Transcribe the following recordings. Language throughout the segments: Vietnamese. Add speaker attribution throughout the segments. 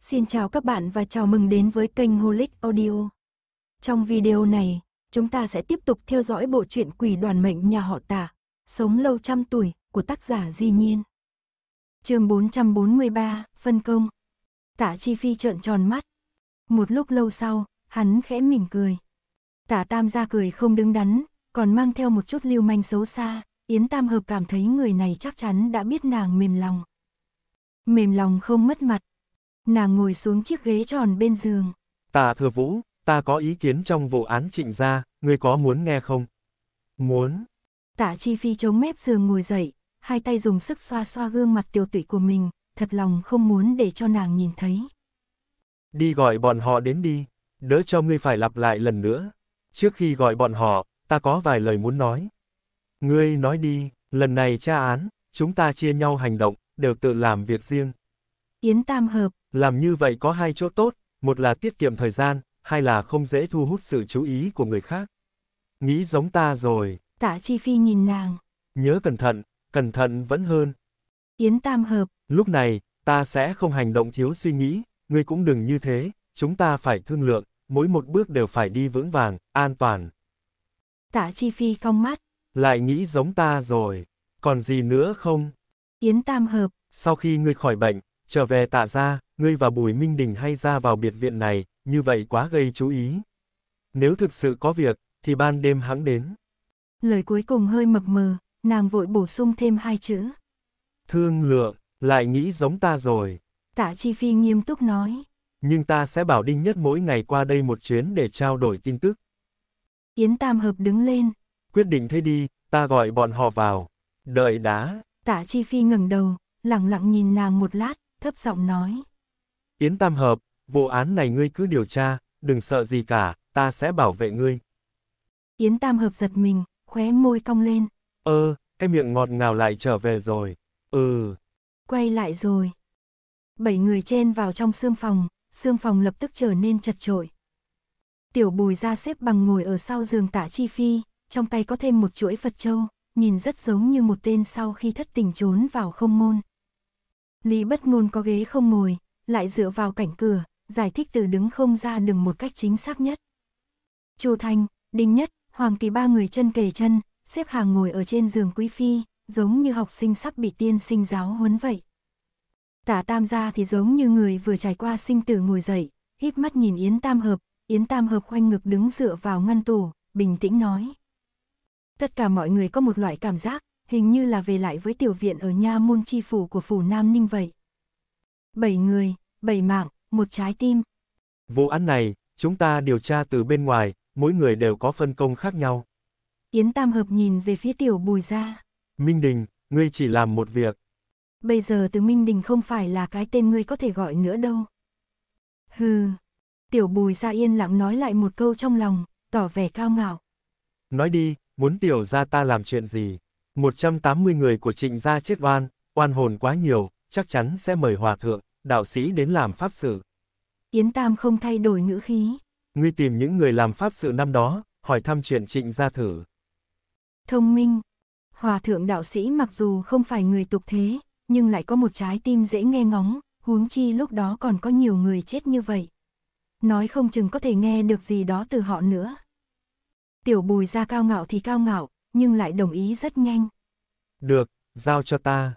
Speaker 1: Xin chào các bạn và chào mừng đến với kênh Holic Audio. Trong video này, chúng ta sẽ tiếp tục theo dõi bộ truyện Quỷ đoàn mệnh nhà họ Tả, Sống lâu trăm tuổi của tác giả Di Nhiên. Chương 443, phân công. Tả Chi Phi trợn tròn mắt. Một lúc lâu sau, hắn khẽ mỉm cười. Tả Tam ra cười không đứng đắn, còn mang theo một chút lưu manh xấu xa, Yến Tam Hợp cảm thấy người này chắc chắn đã biết nàng mềm lòng. Mềm lòng không mất mặt, Nàng ngồi xuống chiếc ghế tròn bên giường.
Speaker 2: Tạ thừa vũ, ta có ý kiến trong vụ án trịnh gia, ngươi có muốn nghe không? Muốn.
Speaker 1: Tạ chi phi chống mép giường ngồi dậy, hai tay dùng sức xoa xoa gương mặt tiêu tụy của mình, thật lòng không muốn để cho nàng nhìn thấy.
Speaker 2: Đi gọi bọn họ đến đi, đỡ cho ngươi phải lặp lại lần nữa. Trước khi gọi bọn họ, ta có vài lời muốn nói. Ngươi nói đi, lần này tra án, chúng ta chia nhau hành động, đều tự làm việc riêng yến tam hợp. Làm như vậy có hai chỗ tốt, một là tiết kiệm thời gian, hai là không dễ thu hút sự chú ý của người khác. Nghĩ giống ta rồi.
Speaker 1: Tạ Chi Phi nhìn nàng.
Speaker 2: Nhớ cẩn thận, cẩn thận vẫn hơn. Yến tam hợp. Lúc này, ta sẽ không hành động thiếu suy nghĩ, ngươi cũng đừng như thế, chúng ta phải thương lượng, mỗi một bước đều phải đi vững vàng, an toàn.
Speaker 1: Tạ Chi Phi cong mắt.
Speaker 2: Lại nghĩ giống ta rồi, còn gì nữa không?
Speaker 1: Yến tam hợp.
Speaker 2: Sau khi ngươi khỏi bệnh, trở về tạ ra, ngươi và Bùi Minh Đình hay ra vào biệt viện này, như vậy quá gây chú ý. Nếu thực sự có việc, thì ban đêm hắn đến.
Speaker 1: Lời cuối cùng hơi mập mờ, nàng vội bổ sung thêm hai
Speaker 2: chữ. Thương lượng, lại nghĩ giống ta rồi.
Speaker 1: Tạ Chi Phi nghiêm túc nói.
Speaker 2: Nhưng ta sẽ bảo Đinh Nhất mỗi ngày qua đây một chuyến để trao đổi tin tức. Yến Tam Hợp đứng lên. Quyết định thế đi, ta gọi bọn họ vào. Đợi đã
Speaker 1: Tạ Chi Phi ngẩng đầu, lặng lặng nhìn nàng một lát, thấp giọng nói.
Speaker 2: Yến Tam Hợp, vụ án này ngươi cứ điều tra, đừng sợ gì cả, ta sẽ bảo vệ ngươi.
Speaker 1: Yến Tam Hợp giật mình, khóe môi cong lên.
Speaker 2: Ơ, ờ, cái miệng ngọt ngào lại trở về rồi. Ừ.
Speaker 1: Quay lại rồi. Bảy người chen vào trong xương phòng, xương phòng lập tức trở nên chật trội. Tiểu bùi ra xếp bằng ngồi ở sau giường tạ chi phi, trong tay có thêm một chuỗi Phật Châu, nhìn rất giống như một tên sau khi thất tình trốn vào không môn. Lý bất ngôn có ghế không ngồi, lại dựa vào cảnh cửa, giải thích từ đứng không ra đường một cách chính xác nhất. Chu Thanh, Đinh Nhất, Hoàng Kỳ ba người chân kề chân, xếp hàng ngồi ở trên giường quý phi, giống như học sinh sắp bị tiên sinh giáo huấn vậy. Tả Tam gia thì giống như người vừa trải qua sinh tử ngồi dậy, híp mắt nhìn Yến Tam Hợp, Yến Tam Hợp khoanh ngực đứng dựa vào ngăn tủ, bình tĩnh nói. Tất cả mọi người có một loại cảm giác, hình như là về lại với tiểu viện ở nha môn chi phủ của phủ Nam Ninh vậy. Bảy người, bảy mạng,
Speaker 2: một trái tim. Vụ án này, chúng ta điều tra từ bên ngoài, mỗi người đều có phân công khác nhau.
Speaker 1: Yến Tam Hợp nhìn về phía tiểu bùi ra.
Speaker 2: Minh Đình, ngươi chỉ làm một việc.
Speaker 1: Bây giờ từ Minh Đình không phải là cái tên ngươi có thể gọi nữa đâu. Hừ, tiểu bùi ra yên lặng nói lại một câu trong lòng, tỏ vẻ cao ngạo.
Speaker 2: Nói đi, muốn tiểu ra ta làm chuyện gì? 180 người của trịnh gia chết oan, oan hồn quá nhiều, chắc chắn sẽ mời hòa thượng, đạo sĩ đến làm pháp sự.
Speaker 1: Yến Tam không thay đổi ngữ khí.
Speaker 2: Ngươi tìm những người làm pháp sự năm đó, hỏi thăm chuyện trịnh gia thử.
Speaker 1: Thông minh. Hòa thượng đạo sĩ mặc dù không phải người tục thế, nhưng lại có một trái tim dễ nghe ngóng, huống chi lúc đó còn có nhiều người chết như vậy. Nói không chừng có thể nghe được gì đó từ họ nữa. Tiểu bùi ra cao ngạo thì cao ngạo, nhưng lại đồng ý rất nhanh.
Speaker 2: Được, giao cho ta.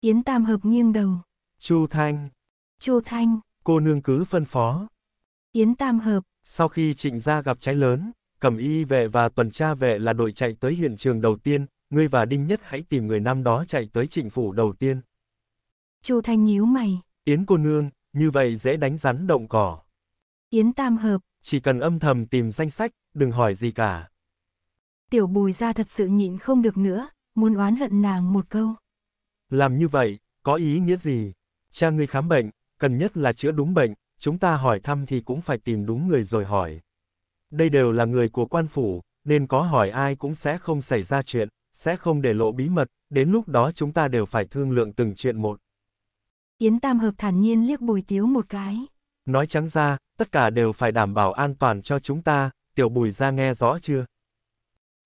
Speaker 1: Yến Tam Hợp nghiêng đầu.
Speaker 2: Chu Thanh. Chu Thanh. Cô nương cứ phân phó.
Speaker 1: Yến Tam Hợp.
Speaker 2: Sau khi trịnh gia gặp cháy lớn, cẩm y vệ và tuần tra vệ là đội chạy tới hiện trường đầu tiên, ngươi và Đinh Nhất hãy tìm người năm đó chạy tới trịnh phủ đầu tiên.
Speaker 1: Chu Thanh nhíu mày.
Speaker 2: Yến cô nương, như vậy dễ đánh rắn động cỏ.
Speaker 1: Yến Tam Hợp.
Speaker 2: Chỉ cần âm thầm tìm danh sách, đừng hỏi gì cả
Speaker 1: tiểu bùi ra thật sự nhịn không được nữa, muốn oán hận nàng một câu.
Speaker 2: Làm như vậy, có ý nghĩa gì? Cha ngươi khám bệnh, cần nhất là chữa đúng bệnh, chúng ta hỏi thăm thì cũng phải tìm đúng người rồi hỏi. Đây đều là người của quan phủ, nên có hỏi ai cũng sẽ không xảy ra chuyện, sẽ không để lộ bí mật, đến lúc đó chúng ta đều phải thương lượng từng chuyện một.
Speaker 1: Yến Tam Hợp thản nhiên liếc bùi tiếu một cái.
Speaker 2: Nói trắng ra, tất cả đều phải đảm bảo an toàn cho chúng ta, tiểu bùi ra nghe rõ chưa?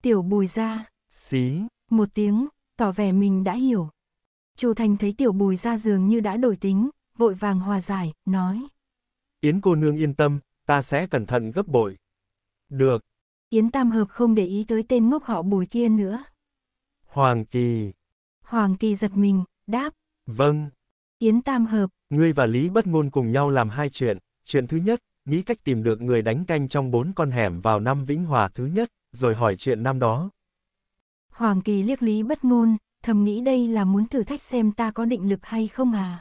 Speaker 1: Tiểu bùi ra. Xí. Một tiếng, tỏ vẻ mình đã hiểu. Chu Thành thấy tiểu bùi ra dường như đã đổi tính, vội vàng hòa giải, nói.
Speaker 2: Yến cô nương yên tâm, ta sẽ cẩn thận gấp bội. Được.
Speaker 1: Yến Tam Hợp không để ý tới tên ngốc họ bùi kia nữa.
Speaker 2: Hoàng Kỳ.
Speaker 1: Hoàng Kỳ giật mình, đáp. Vâng. Yến Tam Hợp.
Speaker 2: Ngươi và Lý Bất Ngôn cùng nhau làm hai chuyện. Chuyện thứ nhất, nghĩ cách tìm được người đánh canh trong bốn con hẻm vào năm Vĩnh Hòa thứ nhất rồi hỏi chuyện năm đó.
Speaker 1: Hoàng Kỳ liếc lý bất ngôn, thầm nghĩ đây là muốn thử thách xem ta có định lực hay không à.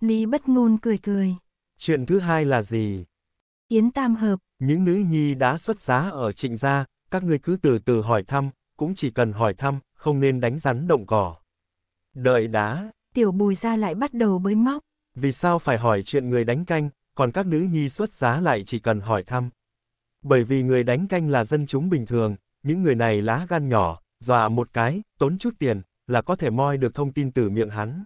Speaker 1: Lý bất ngôn cười cười.
Speaker 2: Chuyện thứ hai là gì?
Speaker 1: Yến Tam Hợp.
Speaker 2: Những nữ nhi đã xuất giá ở trịnh gia, các ngươi cứ từ từ hỏi thăm, cũng chỉ cần hỏi thăm, không nên đánh rắn động cỏ. Đợi đã
Speaker 1: Tiểu bùi ra lại bắt đầu bới móc.
Speaker 2: Vì sao phải hỏi chuyện người đánh canh, còn các nữ nhi xuất giá lại chỉ cần hỏi thăm. Bởi vì người đánh canh là dân chúng bình thường, những người này lá gan nhỏ, dọa một cái, tốn chút tiền, là có thể moi được thông tin từ miệng hắn.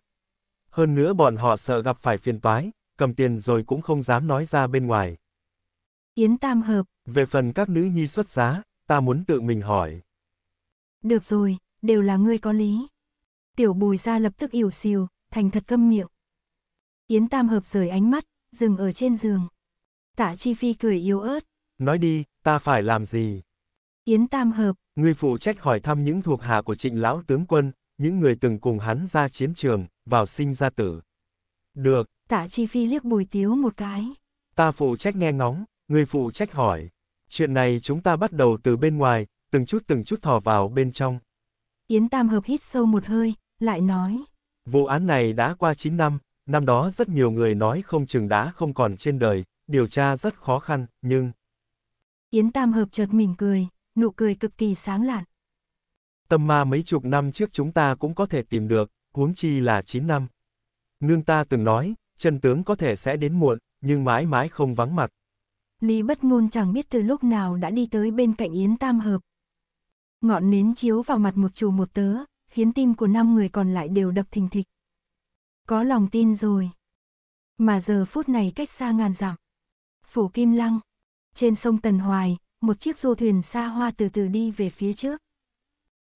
Speaker 2: Hơn nữa bọn họ sợ gặp phải phiền toái, cầm tiền rồi cũng không dám nói ra bên ngoài.
Speaker 1: Yến Tam Hợp
Speaker 2: Về phần các nữ nhi xuất giá, ta muốn tự mình hỏi.
Speaker 1: Được rồi, đều là ngươi có lý. Tiểu bùi ra lập tức ỉu xìu, thành thật câm miệng. Yến Tam Hợp rời ánh mắt, dừng ở trên giường. Tạ Chi Phi cười yếu ớt.
Speaker 2: Nói đi, ta phải làm gì?
Speaker 1: Yến Tam Hợp.
Speaker 2: người phụ trách hỏi thăm những thuộc hạ của trịnh lão tướng quân, những người từng cùng hắn ra chiến trường, vào sinh ra tử. Được.
Speaker 1: Tạ Chi Phi liếc bùi tiếu một cái.
Speaker 2: Ta phụ trách nghe ngóng, Người phụ trách hỏi. Chuyện này chúng ta bắt đầu từ bên ngoài, từng chút từng chút thò vào bên trong.
Speaker 1: Yến Tam Hợp hít sâu một hơi, lại nói.
Speaker 2: Vụ án này đã qua 9 năm, năm đó rất nhiều người nói không chừng đã không còn trên đời, điều tra rất khó khăn, nhưng...
Speaker 1: Yến Tam Hợp chợt mỉm cười, nụ cười cực kỳ sáng lạn.
Speaker 2: Tâm ma mấy chục năm trước chúng ta cũng có thể tìm được, huống chi là 9 năm. Nương ta từng nói, chân tướng có thể sẽ đến muộn, nhưng mãi mãi không vắng mặt.
Speaker 1: Lý bất ngôn chẳng biết từ lúc nào đã đi tới bên cạnh Yến Tam Hợp. Ngọn nến chiếu vào mặt một chủ một tớ, khiến tim của năm người còn lại đều đập thình thịch. Có lòng tin rồi. Mà giờ phút này cách xa ngàn dặm. Phủ Kim Lăng trên sông Tần Hoài, một chiếc du thuyền xa hoa từ từ đi về phía trước.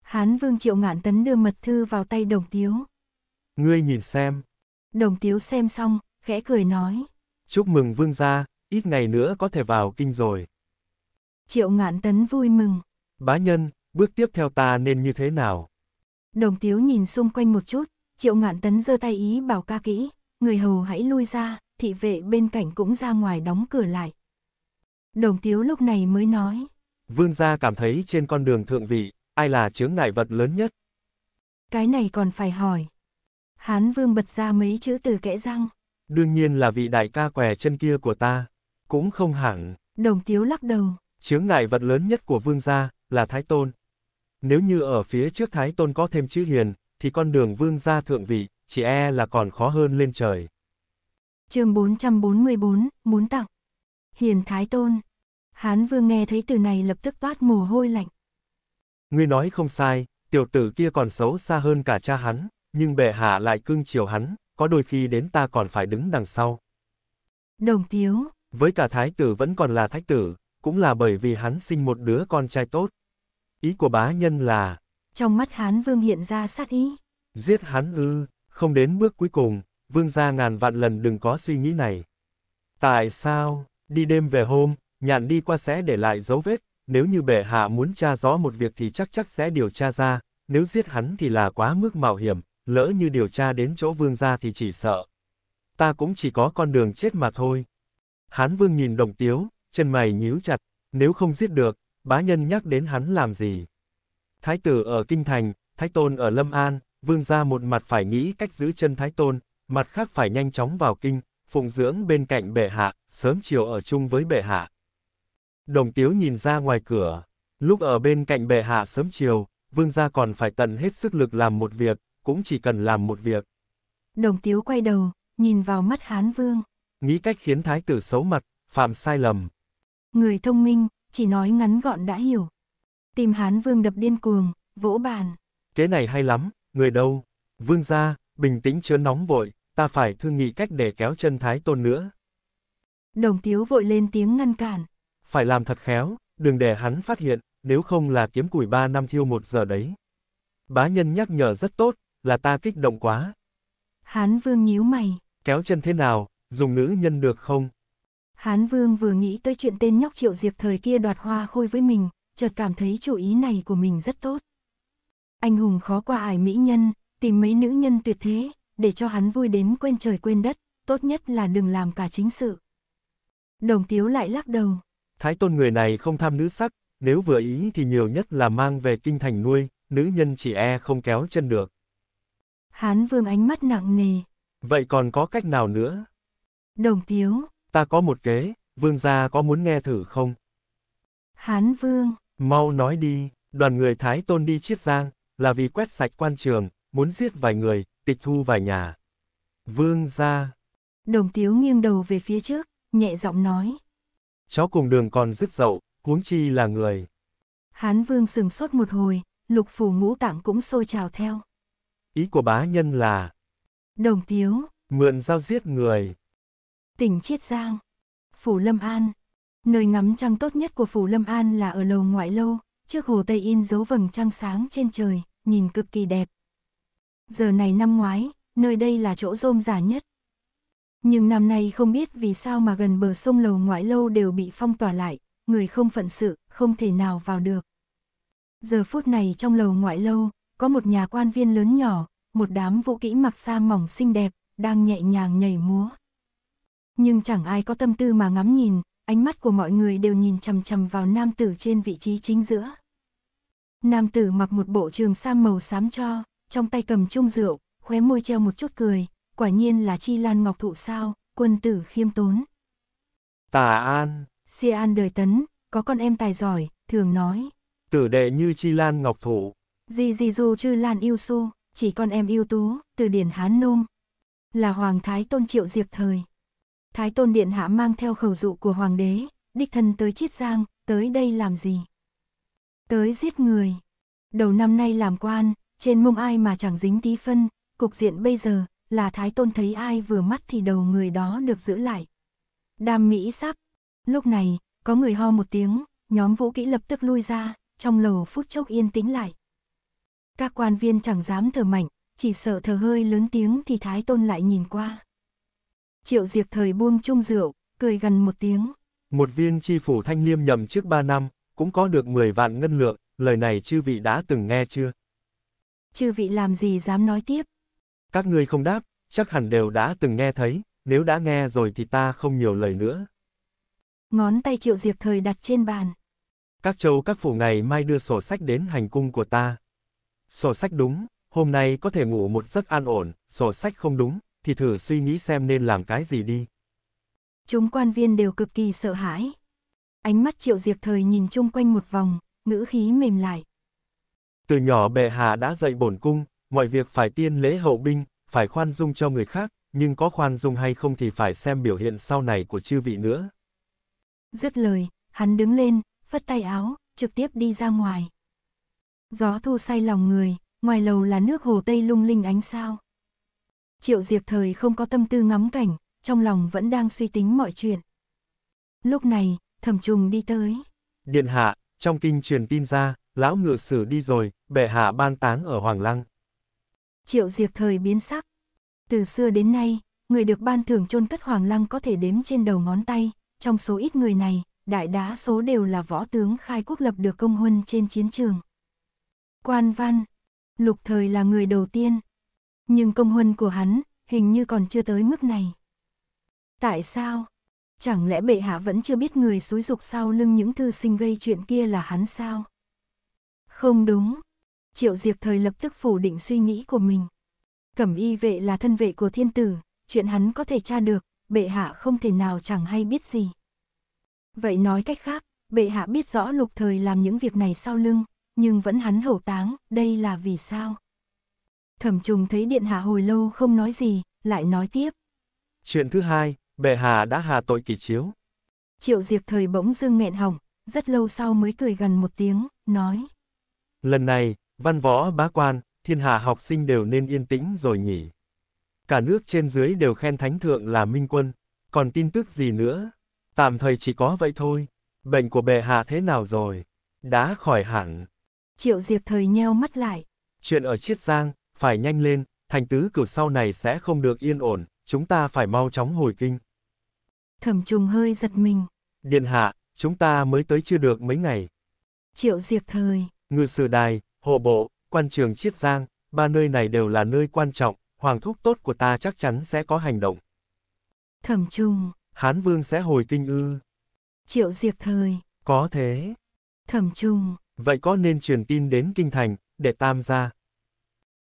Speaker 1: Hán Vương Triệu Ngạn Tấn đưa mật thư vào tay Đồng Tiếu.
Speaker 2: Ngươi nhìn xem.
Speaker 1: Đồng Tiếu xem xong, khẽ cười nói.
Speaker 2: Chúc mừng Vương gia, ít ngày nữa có thể vào kinh rồi.
Speaker 1: Triệu Ngạn Tấn vui mừng.
Speaker 2: Bá nhân, bước tiếp theo ta nên như thế nào?
Speaker 1: Đồng Tiếu nhìn xung quanh một chút, Triệu Ngạn Tấn giơ tay ý bảo ca kỹ, người hầu hãy lui ra, thị vệ bên cạnh cũng ra ngoài đóng cửa lại. Đồng tiếu lúc này mới nói.
Speaker 2: Vương gia cảm thấy trên con đường thượng vị, ai là chướng ngại vật lớn nhất?
Speaker 1: Cái này còn phải hỏi. Hán vương bật ra mấy chữ từ kẽ răng.
Speaker 2: Đương nhiên là vị đại ca què chân kia của ta. Cũng không hẳn.
Speaker 1: Đồng tiếu lắc đầu.
Speaker 2: Chướng ngại vật lớn nhất của vương gia, là Thái Tôn. Nếu như ở phía trước Thái Tôn có thêm chữ hiền, thì con đường vương gia thượng vị, chỉ e là còn khó hơn lên trời.
Speaker 1: chương 444, muốn tặng hiền thái tôn. Hán vương nghe thấy từ này lập tức toát mồ hôi lạnh.
Speaker 2: Ngươi nói không sai, tiểu tử kia còn xấu xa hơn cả cha hắn, nhưng bệ hạ lại cưng chiều hắn, có đôi khi đến ta còn phải đứng đằng sau. Đồng tiếu. Với cả thái tử vẫn còn là thái tử, cũng là bởi vì hắn sinh một đứa con trai tốt. Ý của bá nhân là...
Speaker 1: Trong mắt hán vương hiện ra sát ý.
Speaker 2: Giết hắn ư, không đến bước cuối cùng, vương gia ngàn vạn lần đừng có suy nghĩ này. Tại sao? Đi đêm về hôm, nhạn đi qua sẽ để lại dấu vết, nếu như bệ hạ muốn tra rõ một việc thì chắc chắc sẽ điều tra ra, nếu giết hắn thì là quá mức mạo hiểm, lỡ như điều tra đến chỗ vương gia thì chỉ sợ. Ta cũng chỉ có con đường chết mà thôi. Hán vương nhìn đồng tiếu, chân mày nhíu chặt, nếu không giết được, bá nhân nhắc đến hắn làm gì. Thái tử ở Kinh Thành, Thái Tôn ở Lâm An, vương gia một mặt phải nghĩ cách giữ chân Thái Tôn, mặt khác phải nhanh chóng vào kinh, phụng dưỡng bên cạnh bệ hạ, sớm chiều ở chung với bệ hạ. Đồng tiếu nhìn ra ngoài cửa, lúc ở bên cạnh bệ hạ sớm chiều, vương gia còn phải tận hết sức lực làm một việc, cũng chỉ cần làm một việc.
Speaker 1: Đồng tiếu quay đầu, nhìn vào mắt hán vương.
Speaker 2: Nghĩ cách khiến thái tử xấu mặt, phạm sai lầm.
Speaker 1: Người thông minh, chỉ nói ngắn gọn đã hiểu. Tìm hán vương đập điên cuồng, vỗ bàn.
Speaker 2: Kế này hay lắm, người đâu? Vương gia, bình tĩnh chớ nóng vội, ta phải thương nghị cách để kéo chân Thái Tôn nữa.
Speaker 1: Đồng tiếu vội lên tiếng ngăn cản.
Speaker 2: Phải làm thật khéo, đừng để hắn phát hiện, nếu không là kiếm củi ba năm thiêu một giờ đấy. Bá nhân nhắc nhở rất tốt, là ta kích động quá.
Speaker 1: Hán vương nhíu mày.
Speaker 2: Kéo chân thế nào, dùng nữ nhân được không?
Speaker 1: Hán vương vừa nghĩ tới chuyện tên nhóc triệu diệp thời kia đoạt hoa khôi với mình, chợt cảm thấy chủ ý này của mình rất tốt. Anh hùng khó qua ải mỹ nhân, tìm mấy nữ nhân tuyệt thế, để cho hắn vui đến quên trời quên đất, tốt nhất là đừng làm cả chính sự. Đồng tiếu lại lắc đầu.
Speaker 2: Thái tôn người này không tham nữ sắc, nếu vừa ý thì nhiều nhất là mang về kinh thành nuôi, nữ nhân chỉ e không kéo chân được.
Speaker 1: Hán vương ánh mắt nặng nề.
Speaker 2: Vậy còn có cách nào nữa? Đồng tiếu. Ta có một kế, vương gia có muốn nghe thử không?
Speaker 1: Hán vương.
Speaker 2: Mau nói đi, đoàn người Thái tôn đi chiết giang, là vì quét sạch quan trường, muốn giết vài người, tịch thu vài nhà. Vương ra.
Speaker 1: Đồng tiếu nghiêng đầu về phía trước, nhẹ giọng nói.
Speaker 2: Chó cùng đường còn dứt dậu, huống chi là người.
Speaker 1: Hán vương sừng sốt một hồi, lục phủ ngũ tạng cũng sôi trào theo.
Speaker 2: Ý của bá nhân là.
Speaker 1: Đồng tiếu.
Speaker 2: Mượn dao giết người.
Speaker 1: Tỉnh Chiết Giang. Phủ Lâm An. Nơi ngắm trăng tốt nhất của Phủ Lâm An là ở lầu ngoại lâu, trước hồ Tây In dấu vầng trăng sáng trên trời, nhìn cực kỳ đẹp. Giờ này năm ngoái, nơi đây là chỗ rôm giả nhất. Nhưng năm nay không biết vì sao mà gần bờ sông lầu ngoại lâu đều bị phong tỏa lại, người không phận sự, không thể nào vào được. Giờ phút này trong lầu ngoại lâu, có một nhà quan viên lớn nhỏ, một đám vũ kỹ mặc sa mỏng xinh đẹp, đang nhẹ nhàng nhảy múa. Nhưng chẳng ai có tâm tư mà ngắm nhìn, ánh mắt của mọi người đều nhìn chằm chằm vào nam tử trên vị trí chính giữa. Nam tử mặc một bộ trường sa màu xám cho, trong tay cầm chung rượu, khóe môi treo một chút cười, quả nhiên là chi lan ngọc thụ sao, quân tử khiêm tốn.
Speaker 2: Tà An.
Speaker 1: Xê An đời tấn, có con em tài giỏi, thường nói.
Speaker 2: Tử đệ như chi lan ngọc thụ.
Speaker 1: Di di du chư lan yêu su, chỉ con em yêu tú, từ điển Hán Nôm. Là Hoàng Thái Tôn Triệu Diệp thời. Thái Tôn Điện Hạ mang theo khẩu dụ của Hoàng đế, đích thân tới Chiết Giang, tới đây làm gì? Tới giết người. Đầu năm nay làm quan, trên mông ai mà chẳng dính tí phân, cục diện bây giờ là Thái Tôn thấy ai vừa mắt thì đầu người đó được giữ lại. Đàm Mỹ sắp, lúc này, có người ho một tiếng, nhóm vũ kỹ lập tức lui ra, trong lầu phút chốc yên tĩnh lại. Các quan viên chẳng dám thở mạnh, chỉ sợ thở hơi lớn tiếng thì Thái Tôn lại nhìn qua. Triệu diệt thời buông chung rượu, cười gần một tiếng.
Speaker 2: Một viên chi phủ thanh liêm nhậm trước ba năm, cũng có được 10 vạn ngân lượng, lời này chư vị đã từng nghe chưa?
Speaker 1: chư vị làm gì dám nói
Speaker 2: tiếp. Các ngươi không đáp, chắc hẳn đều đã từng nghe thấy, nếu đã nghe rồi thì ta không nhiều lời nữa.
Speaker 1: Ngón tay triệu diệp thời đặt trên bàn.
Speaker 2: Các châu các phủ ngày mai đưa sổ sách đến hành cung của ta. Sổ sách đúng, hôm nay có thể ngủ một giấc an ổn, sổ sách không đúng, thì thử suy nghĩ xem nên làm cái gì đi.
Speaker 1: Chúng quan viên đều cực kỳ sợ hãi. Ánh mắt triệu diệt thời nhìn chung quanh một vòng, ngữ khí mềm lại,
Speaker 2: từ nhỏ bệ hạ đã dạy bổn cung, mọi việc phải tiên lễ hậu binh, phải khoan dung cho người khác, nhưng có khoan dung hay không thì phải xem biểu hiện sau này của chư vị nữa.
Speaker 1: Dứt lời, hắn đứng lên, phất tay áo, trực tiếp đi ra ngoài. Gió thu say lòng người, ngoài lầu là nước hồ Tây lung linh ánh sao. Triệu diệt thời không có tâm tư ngắm cảnh, trong lòng vẫn đang suy tính mọi chuyện. Lúc này, thẩm trùng đi tới.
Speaker 2: Điện hạ, trong kinh truyền tin ra, lão ngự sử đi rồi, bệ hạ ban táng ở Hoàng Lăng.
Speaker 1: Triệu Diệp thời biến sắc. Từ xưa đến nay, người được ban thưởng chôn cất Hoàng Lăng có thể đếm trên đầu ngón tay, trong số ít người này, đại đá số đều là võ tướng khai quốc lập được công huân trên chiến trường. Quan Văn, Lục Thời là người đầu tiên, nhưng công huân của hắn hình như còn chưa tới mức này. Tại sao? Chẳng lẽ bệ hạ vẫn chưa biết người xúi dục sau lưng những thư sinh gây chuyện kia là hắn sao? Không đúng. Triệu Diệp thời lập tức phủ định suy nghĩ của mình. Cẩm y vệ là thân vệ của thiên tử, chuyện hắn có thể tra được, bệ hạ không thể nào chẳng hay biết gì. Vậy nói cách khác, bệ hạ biết rõ lục thời làm những việc này sau lưng, nhưng vẫn hắn hậu táng, đây là vì sao? Thẩm trùng thấy điện hạ hồi lâu không nói gì, lại nói tiếp.
Speaker 2: Chuyện thứ hai, bệ hạ đã hà tội kỳ chiếu.
Speaker 1: Triệu diệp thời bỗng dưng nghẹn hỏng, rất lâu sau mới cười gần một tiếng, nói.
Speaker 2: Lần này, văn võ bá quan, thiên hạ học sinh đều nên yên tĩnh rồi nhỉ. Cả nước trên dưới đều khen thánh thượng là minh quân, còn tin tức gì nữa? Tạm thời chỉ có vậy thôi. Bệnh của bệ hạ thế nào rồi? Đã khỏi hẳn.
Speaker 1: Triệu Diệp thời nheo mắt lại.
Speaker 2: Chuyện ở Chiết Giang, phải nhanh lên, thành tứ cửu sau này sẽ không được yên ổn, chúng ta phải mau chóng hồi kinh. Thẩm trùng hơi giật mình. Điện hạ, chúng ta mới tới chưa được mấy ngày.
Speaker 1: Triệu Diệp thời
Speaker 2: ngư sử đài, Hồ bộ, quan trường chiết giang, ba nơi này đều là nơi quan trọng, hoàng thúc tốt của ta chắc chắn sẽ có hành động. Thẩm trung. Hán vương sẽ hồi kinh ư. Triệu diệt thời. Có thế. Thẩm trung. Vậy có nên truyền tin đến kinh thành, để tam gia?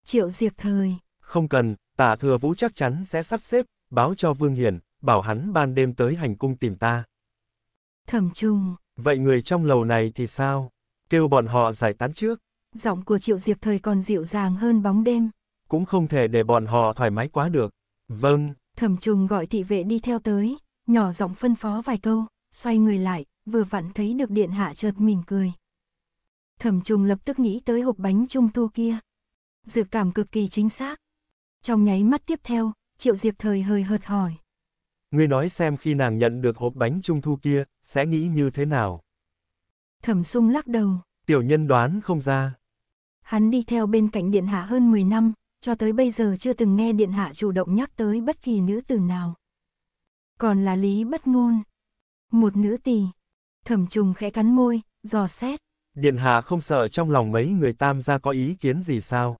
Speaker 2: Triệu diệt thời. Không cần, tả thừa vũ chắc chắn sẽ sắp xếp, báo cho vương hiển, bảo hắn ban đêm tới hành cung tìm ta.
Speaker 1: Thẩm trung.
Speaker 2: Vậy người trong lầu này thì sao? kêu bọn họ giải tán trước.
Speaker 1: Giọng của Triệu Diệp Thời còn dịu dàng hơn bóng đêm.
Speaker 2: Cũng không thể để bọn họ thoải mái quá được. Vâng.
Speaker 1: Thẩm trùng gọi thị vệ đi theo tới, nhỏ giọng phân phó vài câu, xoay người lại, vừa vặn thấy được điện hạ chợt mỉm cười. Thẩm trùng lập tức nghĩ tới hộp bánh trung thu kia. Dự cảm cực kỳ chính xác. Trong nháy mắt tiếp theo, Triệu Diệp Thời hơi hợt hỏi.
Speaker 2: Ngươi nói xem khi nàng nhận được hộp bánh trung thu kia, sẽ nghĩ như thế nào?
Speaker 1: Thẩm sung lắc đầu.
Speaker 2: Tiểu nhân đoán không ra.
Speaker 1: Hắn đi theo bên cạnh điện hạ hơn 10 năm, cho tới bây giờ chưa từng nghe điện hạ chủ động nhắc tới bất kỳ nữ tử nào. Còn là lý bất ngôn. Một nữ tỳ. Thẩm trùng khẽ cắn môi, dò xét.
Speaker 2: Điện hạ không sợ trong lòng mấy người tam gia có ý kiến gì sao?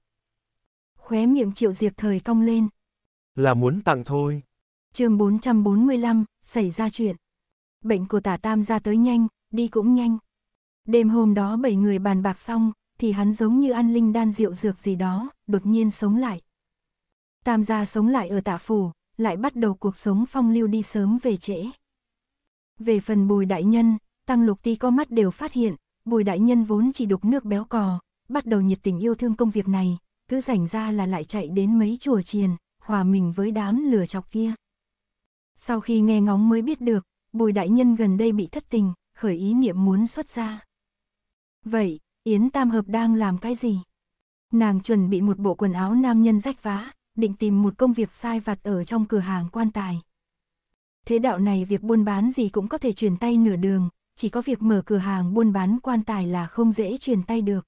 Speaker 1: Khóe miệng triệu diệt thời cong lên.
Speaker 2: Là muốn tặng thôi.
Speaker 1: chương 445, xảy ra chuyện. Bệnh của tả tam gia tới nhanh, đi cũng nhanh. Đêm hôm đó bảy người bàn bạc xong, thì hắn giống như ăn linh đan rượu dược gì đó, đột nhiên sống lại. Tam gia sống lại ở tạ phủ, lại bắt đầu cuộc sống phong lưu đi sớm về trễ. Về phần bùi đại nhân, tăng lục ti có mắt đều phát hiện, bùi đại nhân vốn chỉ đục nước béo cò, bắt đầu nhiệt tình yêu thương công việc này, cứ rảnh ra là lại chạy đến mấy chùa chiền, hòa mình với đám lửa chọc kia. Sau khi nghe ngóng mới biết được, bùi đại nhân gần đây bị thất tình, khởi ý niệm muốn xuất gia. Vậy, Yến Tam Hợp đang làm cái gì? Nàng chuẩn bị một bộ quần áo nam nhân rách vá, định tìm một công việc sai vặt ở trong cửa hàng quan tài. Thế đạo này việc buôn bán gì cũng có thể truyền tay nửa đường, chỉ có việc mở cửa hàng buôn bán quan tài là không dễ truyền tay được.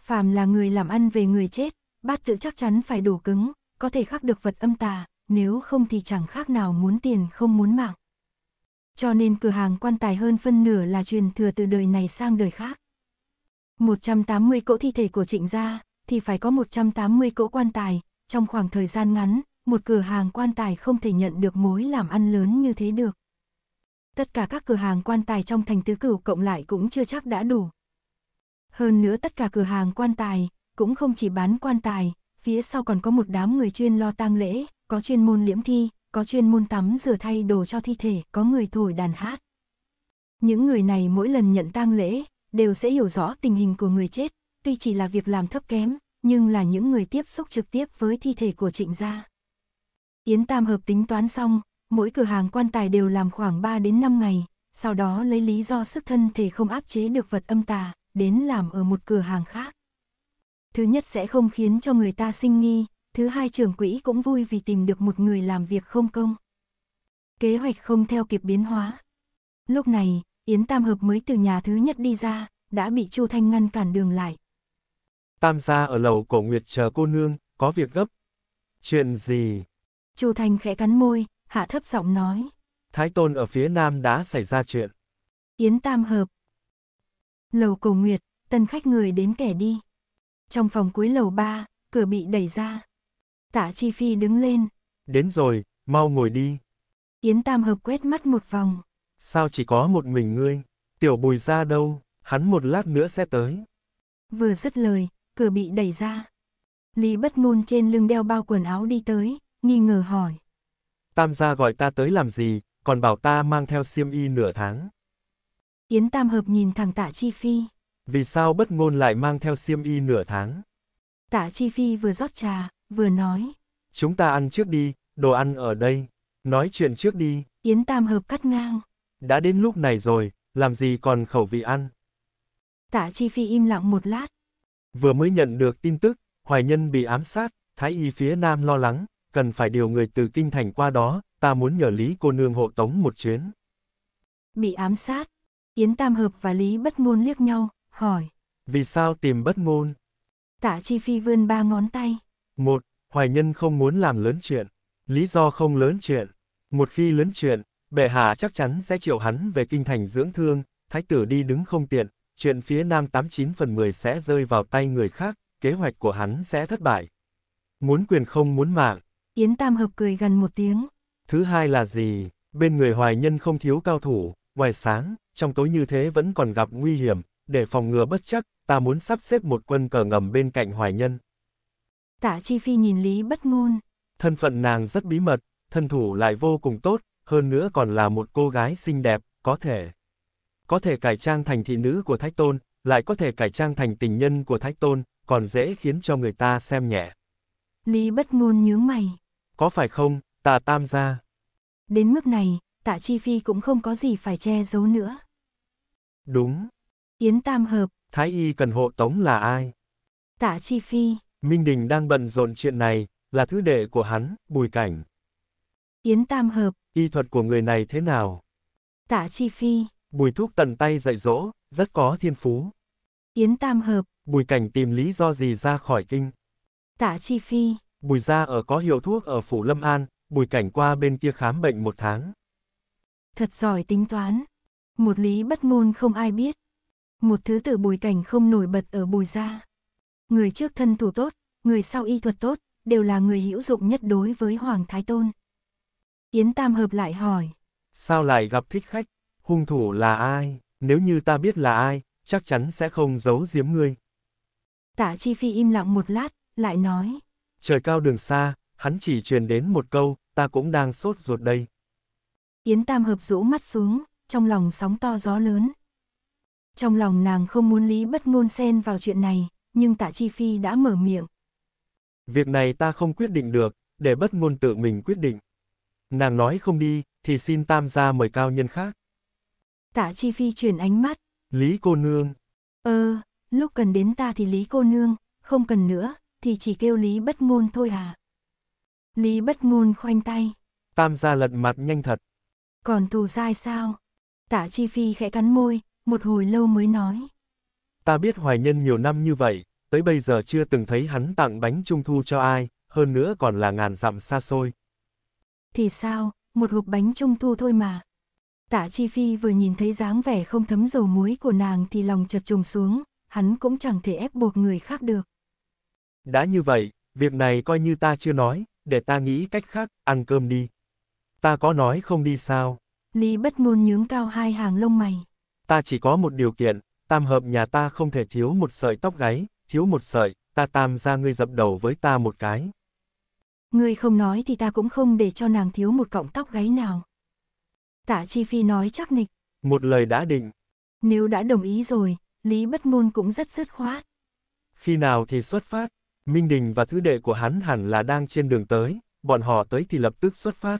Speaker 1: Phàm là người làm ăn về người chết, bát tự chắc chắn phải đủ cứng, có thể khắc được vật âm tà, nếu không thì chẳng khác nào muốn tiền không muốn mạng. Cho nên cửa hàng quan tài hơn phân nửa là truyền thừa từ đời này sang đời khác. 180 cỗ thi thể của trịnh gia, thì phải có 180 cỗ quan tài, trong khoảng thời gian ngắn, một cửa hàng quan tài không thể nhận được mối làm ăn lớn như thế được. Tất cả các cửa hàng quan tài trong thành tứ cửu cộng lại cũng chưa chắc đã đủ. Hơn nữa tất cả cửa hàng quan tài, cũng không chỉ bán quan tài, phía sau còn có một đám người chuyên lo tang lễ, có chuyên môn liễm thi, có chuyên môn tắm rửa thay đồ cho thi thể, có người thổi đàn hát. Những người này mỗi lần nhận tang lễ, đều sẽ hiểu rõ tình hình của người chết, tuy chỉ là việc làm thấp kém, nhưng là những người tiếp xúc trực tiếp với thi thể của trịnh gia. Yến Tam Hợp tính toán xong, mỗi cửa hàng quan tài đều làm khoảng 3 đến 5 ngày, sau đó lấy lý do sức thân thể không áp chế được vật âm tà, đến làm ở một cửa hàng khác. Thứ nhất sẽ không khiến cho người ta sinh nghi, thứ hai trưởng quỹ cũng vui vì tìm được một người làm việc không công. Kế hoạch không theo kịp biến hóa. Lúc này, Yến Tam Hợp mới từ nhà thứ nhất đi ra, đã bị Chu Thanh ngăn cản đường lại.
Speaker 2: Tam gia ở lầu cổ nguyệt chờ cô nương, có việc gấp. Chuyện gì?
Speaker 1: Chu Thanh khẽ cắn môi, hạ thấp giọng nói.
Speaker 2: Thái Tôn ở phía nam đã xảy ra chuyện.
Speaker 1: Yến Tam Hợp. Lầu cổ nguyệt, tân khách người đến kẻ đi. Trong phòng cuối lầu ba, cửa bị đẩy ra. Tạ Chi Phi đứng lên.
Speaker 2: Đến rồi, mau ngồi đi.
Speaker 1: Yến Tam Hợp quét mắt một vòng.
Speaker 2: Sao chỉ có một mình ngươi? Tiểu bùi ra đâu? Hắn một lát nữa sẽ tới.
Speaker 1: Vừa dứt lời, cửa bị đẩy ra. Lý bất ngôn trên lưng đeo bao quần áo đi tới, nghi ngờ hỏi.
Speaker 2: Tam gia gọi ta tới làm gì, còn bảo ta mang theo xiêm y nửa tháng.
Speaker 1: Yến Tam Hợp nhìn thằng Tạ Chi Phi.
Speaker 2: Vì sao bất ngôn lại mang theo xiêm y nửa tháng?
Speaker 1: Tạ Chi Phi vừa rót trà, vừa nói.
Speaker 2: Chúng ta ăn trước đi, đồ ăn ở đây. Nói chuyện trước đi.
Speaker 1: Yến Tam Hợp cắt ngang
Speaker 2: đã đến lúc này rồi, làm gì còn khẩu vị ăn.
Speaker 1: Tạ Chi Phi im lặng một lát.
Speaker 2: Vừa mới nhận được tin tức, Hoài Nhân bị ám sát, Thái Y phía Nam lo lắng, cần phải điều người từ Kinh Thành qua đó, ta muốn nhờ Lý cô nương hộ tống một chuyến.
Speaker 1: Bị ám sát, Yến Tam Hợp và Lý bất ngôn liếc nhau, hỏi.
Speaker 2: Vì sao tìm bất ngôn?
Speaker 1: Tạ Chi Phi vươn ba ngón tay.
Speaker 2: Một, Hoài Nhân không muốn làm lớn chuyện. Lý do không lớn chuyện. Một khi lớn chuyện, Bệ hạ chắc chắn sẽ triệu hắn về kinh thành dưỡng thương, thái tử đi đứng không tiện, chuyện phía nam 89 phần 10 sẽ rơi vào tay người khác, kế hoạch của hắn sẽ thất bại. Muốn quyền không muốn mạng. Yến Tam Hợp cười gần một tiếng. Thứ hai là gì? Bên người hoài nhân không thiếu cao thủ, ngoài sáng, trong tối như thế vẫn còn gặp nguy hiểm, để phòng ngừa bất chắc, ta muốn sắp xếp một quân cờ ngầm bên cạnh hoài nhân.
Speaker 1: Tả Chi Phi nhìn
Speaker 2: Lý bất ngôn. Thân phận nàng rất bí mật, thân thủ lại vô cùng tốt, hơn nữa còn là một cô gái xinh đẹp, có thể. Có thể cải trang thành thị nữ của Thái Tôn, lại có thể cải trang thành tình nhân của Thái Tôn, còn dễ khiến cho người ta xem nhẹ.
Speaker 1: Lý bất ngôn nhớ mày.
Speaker 2: Có phải không, tạ tam gia?
Speaker 1: Đến mức này, tạ chi phi cũng không có gì phải che giấu nữa. Đúng. Yến tam hợp.
Speaker 2: Thái y cần hộ tống là ai?
Speaker 1: Tạ chi phi.
Speaker 2: Minh Đình đang bận rộn chuyện này, là thứ đệ của hắn, bùi cảnh.
Speaker 1: Yến tam hợp,
Speaker 2: y thuật của người này thế nào?
Speaker 1: Tạ Chi Phi.
Speaker 2: Bùi thúc tần tay dạy dỗ, rất có thiên phú.
Speaker 1: Yến Tam Hợp.
Speaker 2: Bùi cảnh tìm lý do gì ra khỏi kinh.
Speaker 1: Tạ Chi Phi.
Speaker 2: Bùi ra ở có hiệu thuốc ở Phủ Lâm An, bùi cảnh qua bên kia khám bệnh một tháng.
Speaker 1: Thật giỏi tính toán. Một lý bất ngôn không ai biết. Một thứ tử bùi cảnh không nổi bật ở bùi ra. Người trước thân thủ tốt, người sau y thuật tốt, đều là người hữu dụng nhất đối với Hoàng Thái Tôn. Yến Tam hợp lại hỏi.
Speaker 2: Sao lại gặp thích khách? Hung thủ là ai? Nếu như ta biết là ai, chắc chắn sẽ không giấu giếm ngươi.
Speaker 1: Tạ Chi Phi im lặng một lát, lại nói.
Speaker 2: Trời cao đường xa, hắn chỉ truyền đến một câu, ta cũng đang sốt ruột đây.
Speaker 1: Yến Tam hợp rũ mắt xuống, trong lòng sóng to gió lớn. Trong lòng nàng không muốn lý bất ngôn xen vào chuyện này, nhưng tạ Chi Phi đã mở miệng.
Speaker 2: Việc này ta không quyết định được, để bất ngôn tự mình quyết định. Nàng nói không đi, thì xin tam gia mời cao nhân khác.
Speaker 1: Tạ Chi Phi chuyển ánh mắt.
Speaker 2: Lý cô nương.
Speaker 1: Ờ, lúc cần đến ta thì Lý cô nương, không cần nữa, thì chỉ kêu Lý bất ngôn thôi à. Lý bất ngôn khoanh tay.
Speaker 2: Tam gia lật mặt nhanh thật.
Speaker 1: Còn thù sai sao? Tạ Chi Phi khẽ cắn môi, một hồi lâu mới nói.
Speaker 2: Ta biết hoài nhân nhiều năm như vậy, tới bây giờ chưa từng thấy hắn tặng bánh trung thu cho ai, hơn nữa còn là ngàn dặm xa xôi.
Speaker 1: Thì sao, một hộp bánh trung thu thôi mà. Tạ Chi Phi vừa nhìn thấy dáng vẻ không thấm dầu muối của nàng thì lòng chợt trùng xuống, hắn cũng chẳng thể ép buộc người khác được.
Speaker 2: Đã như vậy, việc này coi như ta chưa nói, để ta nghĩ cách khác, ăn cơm đi. Ta có nói không đi sao?
Speaker 1: Lý bất Môn nhướng cao hai hàng lông mày.
Speaker 2: Ta chỉ có một điều kiện, tam hợp nhà ta không thể thiếu một sợi tóc gáy, thiếu một sợi, ta tam ra ngươi dập đầu với ta một cái.
Speaker 1: Ngươi không nói thì ta cũng không để cho nàng thiếu một cọng tóc gáy nào. Tạ Chi Phi nói chắc nịch.
Speaker 2: Một lời đã định.
Speaker 1: Nếu đã đồng ý rồi, Lý Bất Ngôn cũng rất dứt khoát.
Speaker 2: Khi nào thì xuất phát, Minh Đình và thứ đệ của hắn hẳn là đang trên đường tới, bọn họ tới thì lập tức xuất phát.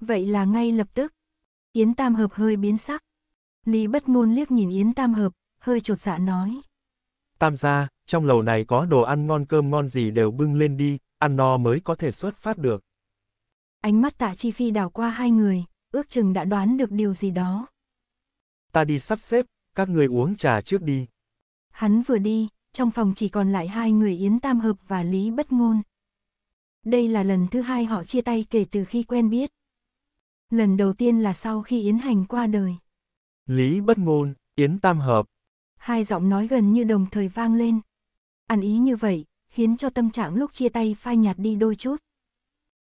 Speaker 1: Vậy là ngay lập tức. Yến Tam Hợp hơi biến sắc. Lý Bất Ngôn liếc nhìn Yến Tam Hợp, hơi trột dạ nói.
Speaker 2: Tam gia, trong lầu này có đồ ăn ngon cơm ngon gì đều bưng lên đi, ăn no mới có thể xuất phát được.
Speaker 1: Ánh mắt tạ chi phi đảo qua hai người, ước chừng đã đoán được điều gì đó.
Speaker 2: Ta đi sắp xếp, các người uống trà trước đi.
Speaker 1: Hắn vừa đi, trong phòng chỉ còn lại hai người Yến Tam Hợp và Lý Bất Ngôn. Đây là lần thứ hai họ chia tay kể từ khi quen biết. Lần đầu tiên là sau khi Yến Hành qua đời.
Speaker 2: Lý Bất Ngôn, Yến Tam Hợp.
Speaker 1: Hai giọng nói gần như đồng thời vang lên. Ăn ý như vậy, khiến cho tâm trạng lúc chia tay phai nhạt đi đôi chút.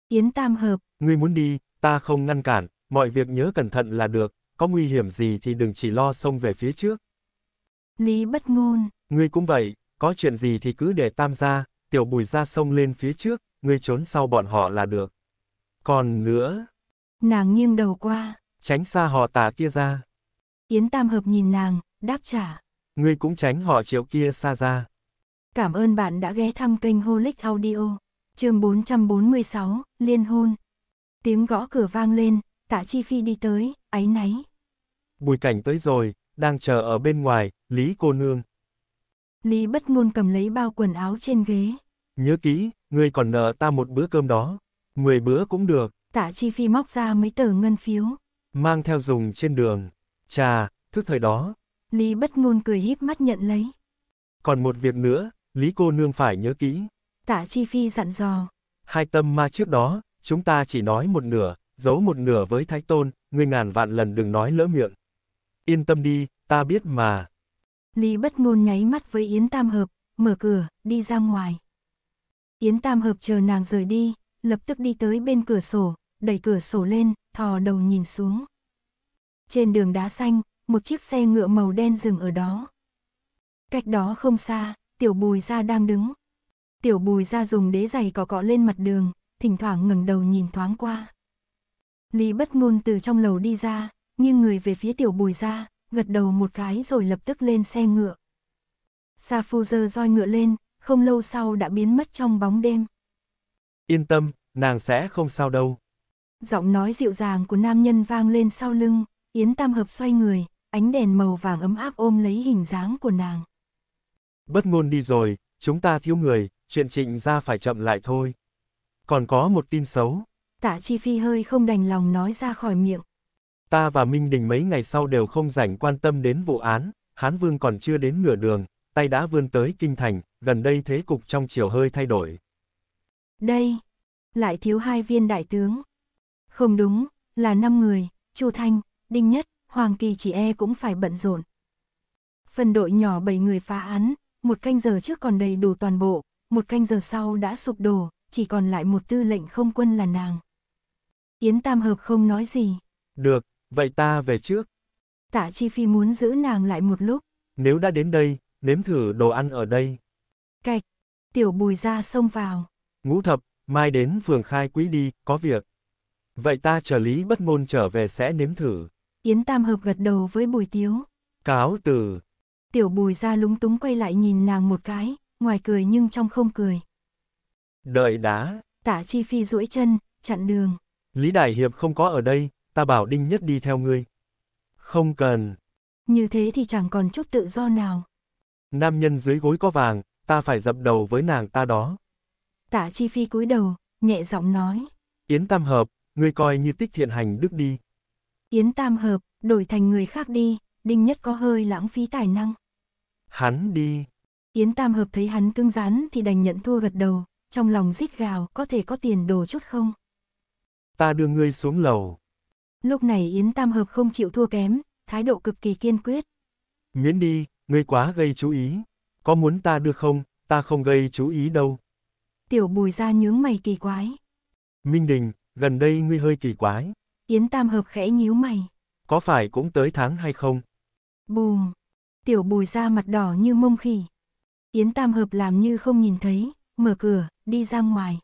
Speaker 1: Yến Tam hợp.
Speaker 2: Ngươi muốn đi, ta không ngăn cản, mọi việc nhớ cẩn thận là được, có nguy hiểm gì thì đừng chỉ lo xông về phía trước.
Speaker 1: Lý bất ngôn.
Speaker 2: Ngươi cũng vậy, có chuyện gì thì cứ để Tam ra, tiểu bùi ra xông lên phía trước, ngươi trốn sau bọn họ là được. Còn nữa.
Speaker 1: Nàng nghiêng đầu qua.
Speaker 2: Tránh xa họ tả kia ra.
Speaker 1: Yến Tam Hợp nhìn nàng, đáp trả.
Speaker 2: Ngươi cũng tránh họ triệu kia xa ra.
Speaker 1: Cảm ơn bạn đã ghé thăm kênh Holic Audio. Chương 446, Liên hôn. Tiếng gõ cửa vang lên, Tạ Chi Phi đi tới, áy náy.
Speaker 2: Bùi cảnh tới rồi, đang chờ ở bên ngoài, Lý cô nương.
Speaker 1: Lý bất ngôn cầm lấy bao quần áo trên ghế.
Speaker 2: Nhớ kỹ, ngươi còn nợ ta một bữa cơm đó. Mười bữa cũng được.
Speaker 1: Tạ Chi Phi móc ra mấy tờ ngân phiếu.
Speaker 2: Mang theo dùng trên đường. Chà, thức thời đó.
Speaker 1: Lý bất ngôn cười híp mắt nhận lấy.
Speaker 2: Còn một việc nữa, Lý cô nương phải nhớ kỹ.
Speaker 1: Tạ Chi Phi dặn dò.
Speaker 2: Hai tâm ma trước đó, chúng ta chỉ nói một nửa, giấu một nửa với Thái Tôn, ngươi ngàn vạn lần đừng nói lỡ miệng. Yên tâm đi, ta biết mà.
Speaker 1: Lý bất ngôn nháy mắt với Yến Tam Hợp, mở cửa, đi ra ngoài. Yến Tam Hợp chờ nàng rời đi, lập tức đi tới bên cửa sổ, đẩy cửa sổ lên, thò đầu nhìn xuống. Trên đường đá xanh, một chiếc xe ngựa màu đen dừng ở đó. Cách đó không xa, tiểu bùi ra đang đứng. Tiểu bùi ra dùng đế giày cỏ cọ lên mặt đường, thỉnh thoảng ngẩng đầu nhìn thoáng qua. Lý bất ngôn từ trong lầu đi ra, nghiêng người về phía tiểu bùi ra, gật đầu một cái rồi lập tức lên xe ngựa. Sa phu dơ roi ngựa lên, không lâu sau đã biến mất trong bóng đêm.
Speaker 2: Yên tâm, nàng sẽ không sao đâu.
Speaker 1: Giọng nói dịu dàng của nam nhân vang lên sau lưng, Yến Tam Hợp xoay người, ánh đèn màu vàng ấm áp ôm lấy hình dáng của
Speaker 2: nàng bất ngôn đi rồi, chúng ta thiếu người, chuyện trịnh ra phải chậm lại thôi. Còn có một tin xấu.
Speaker 1: Tạ Chi Phi hơi không đành lòng nói ra khỏi miệng.
Speaker 2: Ta và Minh Đình mấy ngày sau đều không rảnh quan tâm đến vụ án, Hán Vương còn chưa đến nửa đường, tay đã vươn tới kinh thành, gần đây thế cục trong chiều hơi thay đổi.
Speaker 1: Đây, lại thiếu hai viên đại tướng. Không đúng, là năm người, Chu Thanh, Đinh Nhất, Hoàng Kỳ chỉ e cũng phải bận rộn. Phần đội nhỏ bảy người phá án, một canh giờ trước còn đầy đủ toàn bộ, một canh giờ sau đã sụp đổ, chỉ còn lại một tư lệnh không quân là nàng. Yến Tam Hợp không nói gì.
Speaker 2: Được, vậy ta về trước.
Speaker 1: Tạ Chi Phi muốn giữ nàng lại một lúc.
Speaker 2: Nếu đã đến đây, nếm thử đồ ăn ở đây.
Speaker 1: Cạch, tiểu bùi ra xông vào.
Speaker 2: Ngũ thập, mai đến phường khai quý đi, có việc. Vậy ta trợ lý bất môn trở về sẽ nếm thử.
Speaker 1: Yến Tam Hợp gật đầu với bùi tiếu.
Speaker 2: Cáo từ
Speaker 1: tiểu bùi ra lúng túng quay lại nhìn nàng một cái, ngoài cười nhưng trong không cười.
Speaker 2: Đợi đã.
Speaker 1: Tả Chi Phi duỗi chân, chặn đường.
Speaker 2: Lý Đại Hiệp không có ở đây, ta bảo Đinh Nhất đi theo ngươi. Không cần.
Speaker 1: Như thế thì chẳng còn chút tự do nào.
Speaker 2: Nam nhân dưới gối có vàng, ta phải dập đầu với nàng ta đó.
Speaker 1: Tả Chi Phi cúi đầu, nhẹ giọng nói.
Speaker 2: Yến Tam Hợp, ngươi coi như tích thiện hành đức đi.
Speaker 1: Yến Tam Hợp, đổi thành người khác đi, Đinh Nhất có hơi lãng phí tài năng.
Speaker 2: Hắn đi.
Speaker 1: Yến Tam Hợp thấy hắn cứng rán thì đành nhận thua gật đầu, trong lòng rít gào có thể có tiền đồ chút không?
Speaker 2: Ta đưa ngươi xuống lầu.
Speaker 1: Lúc này Yến Tam Hợp không chịu thua kém, thái độ cực kỳ kiên quyết.
Speaker 2: Miễn đi, ngươi quá gây chú ý. Có muốn ta đưa không, ta không gây chú ý đâu.
Speaker 1: Tiểu bùi ra nhướng mày kỳ quái.
Speaker 2: Minh Đình, gần đây ngươi hơi kỳ quái.
Speaker 1: Yến Tam Hợp khẽ nhíu mày.
Speaker 2: Có phải cũng tới tháng hay không?
Speaker 1: Bùm. Tiểu bùi ra mặt đỏ như mông khỉ. Yến Tam Hợp làm như không nhìn thấy, mở cửa, đi ra ngoài.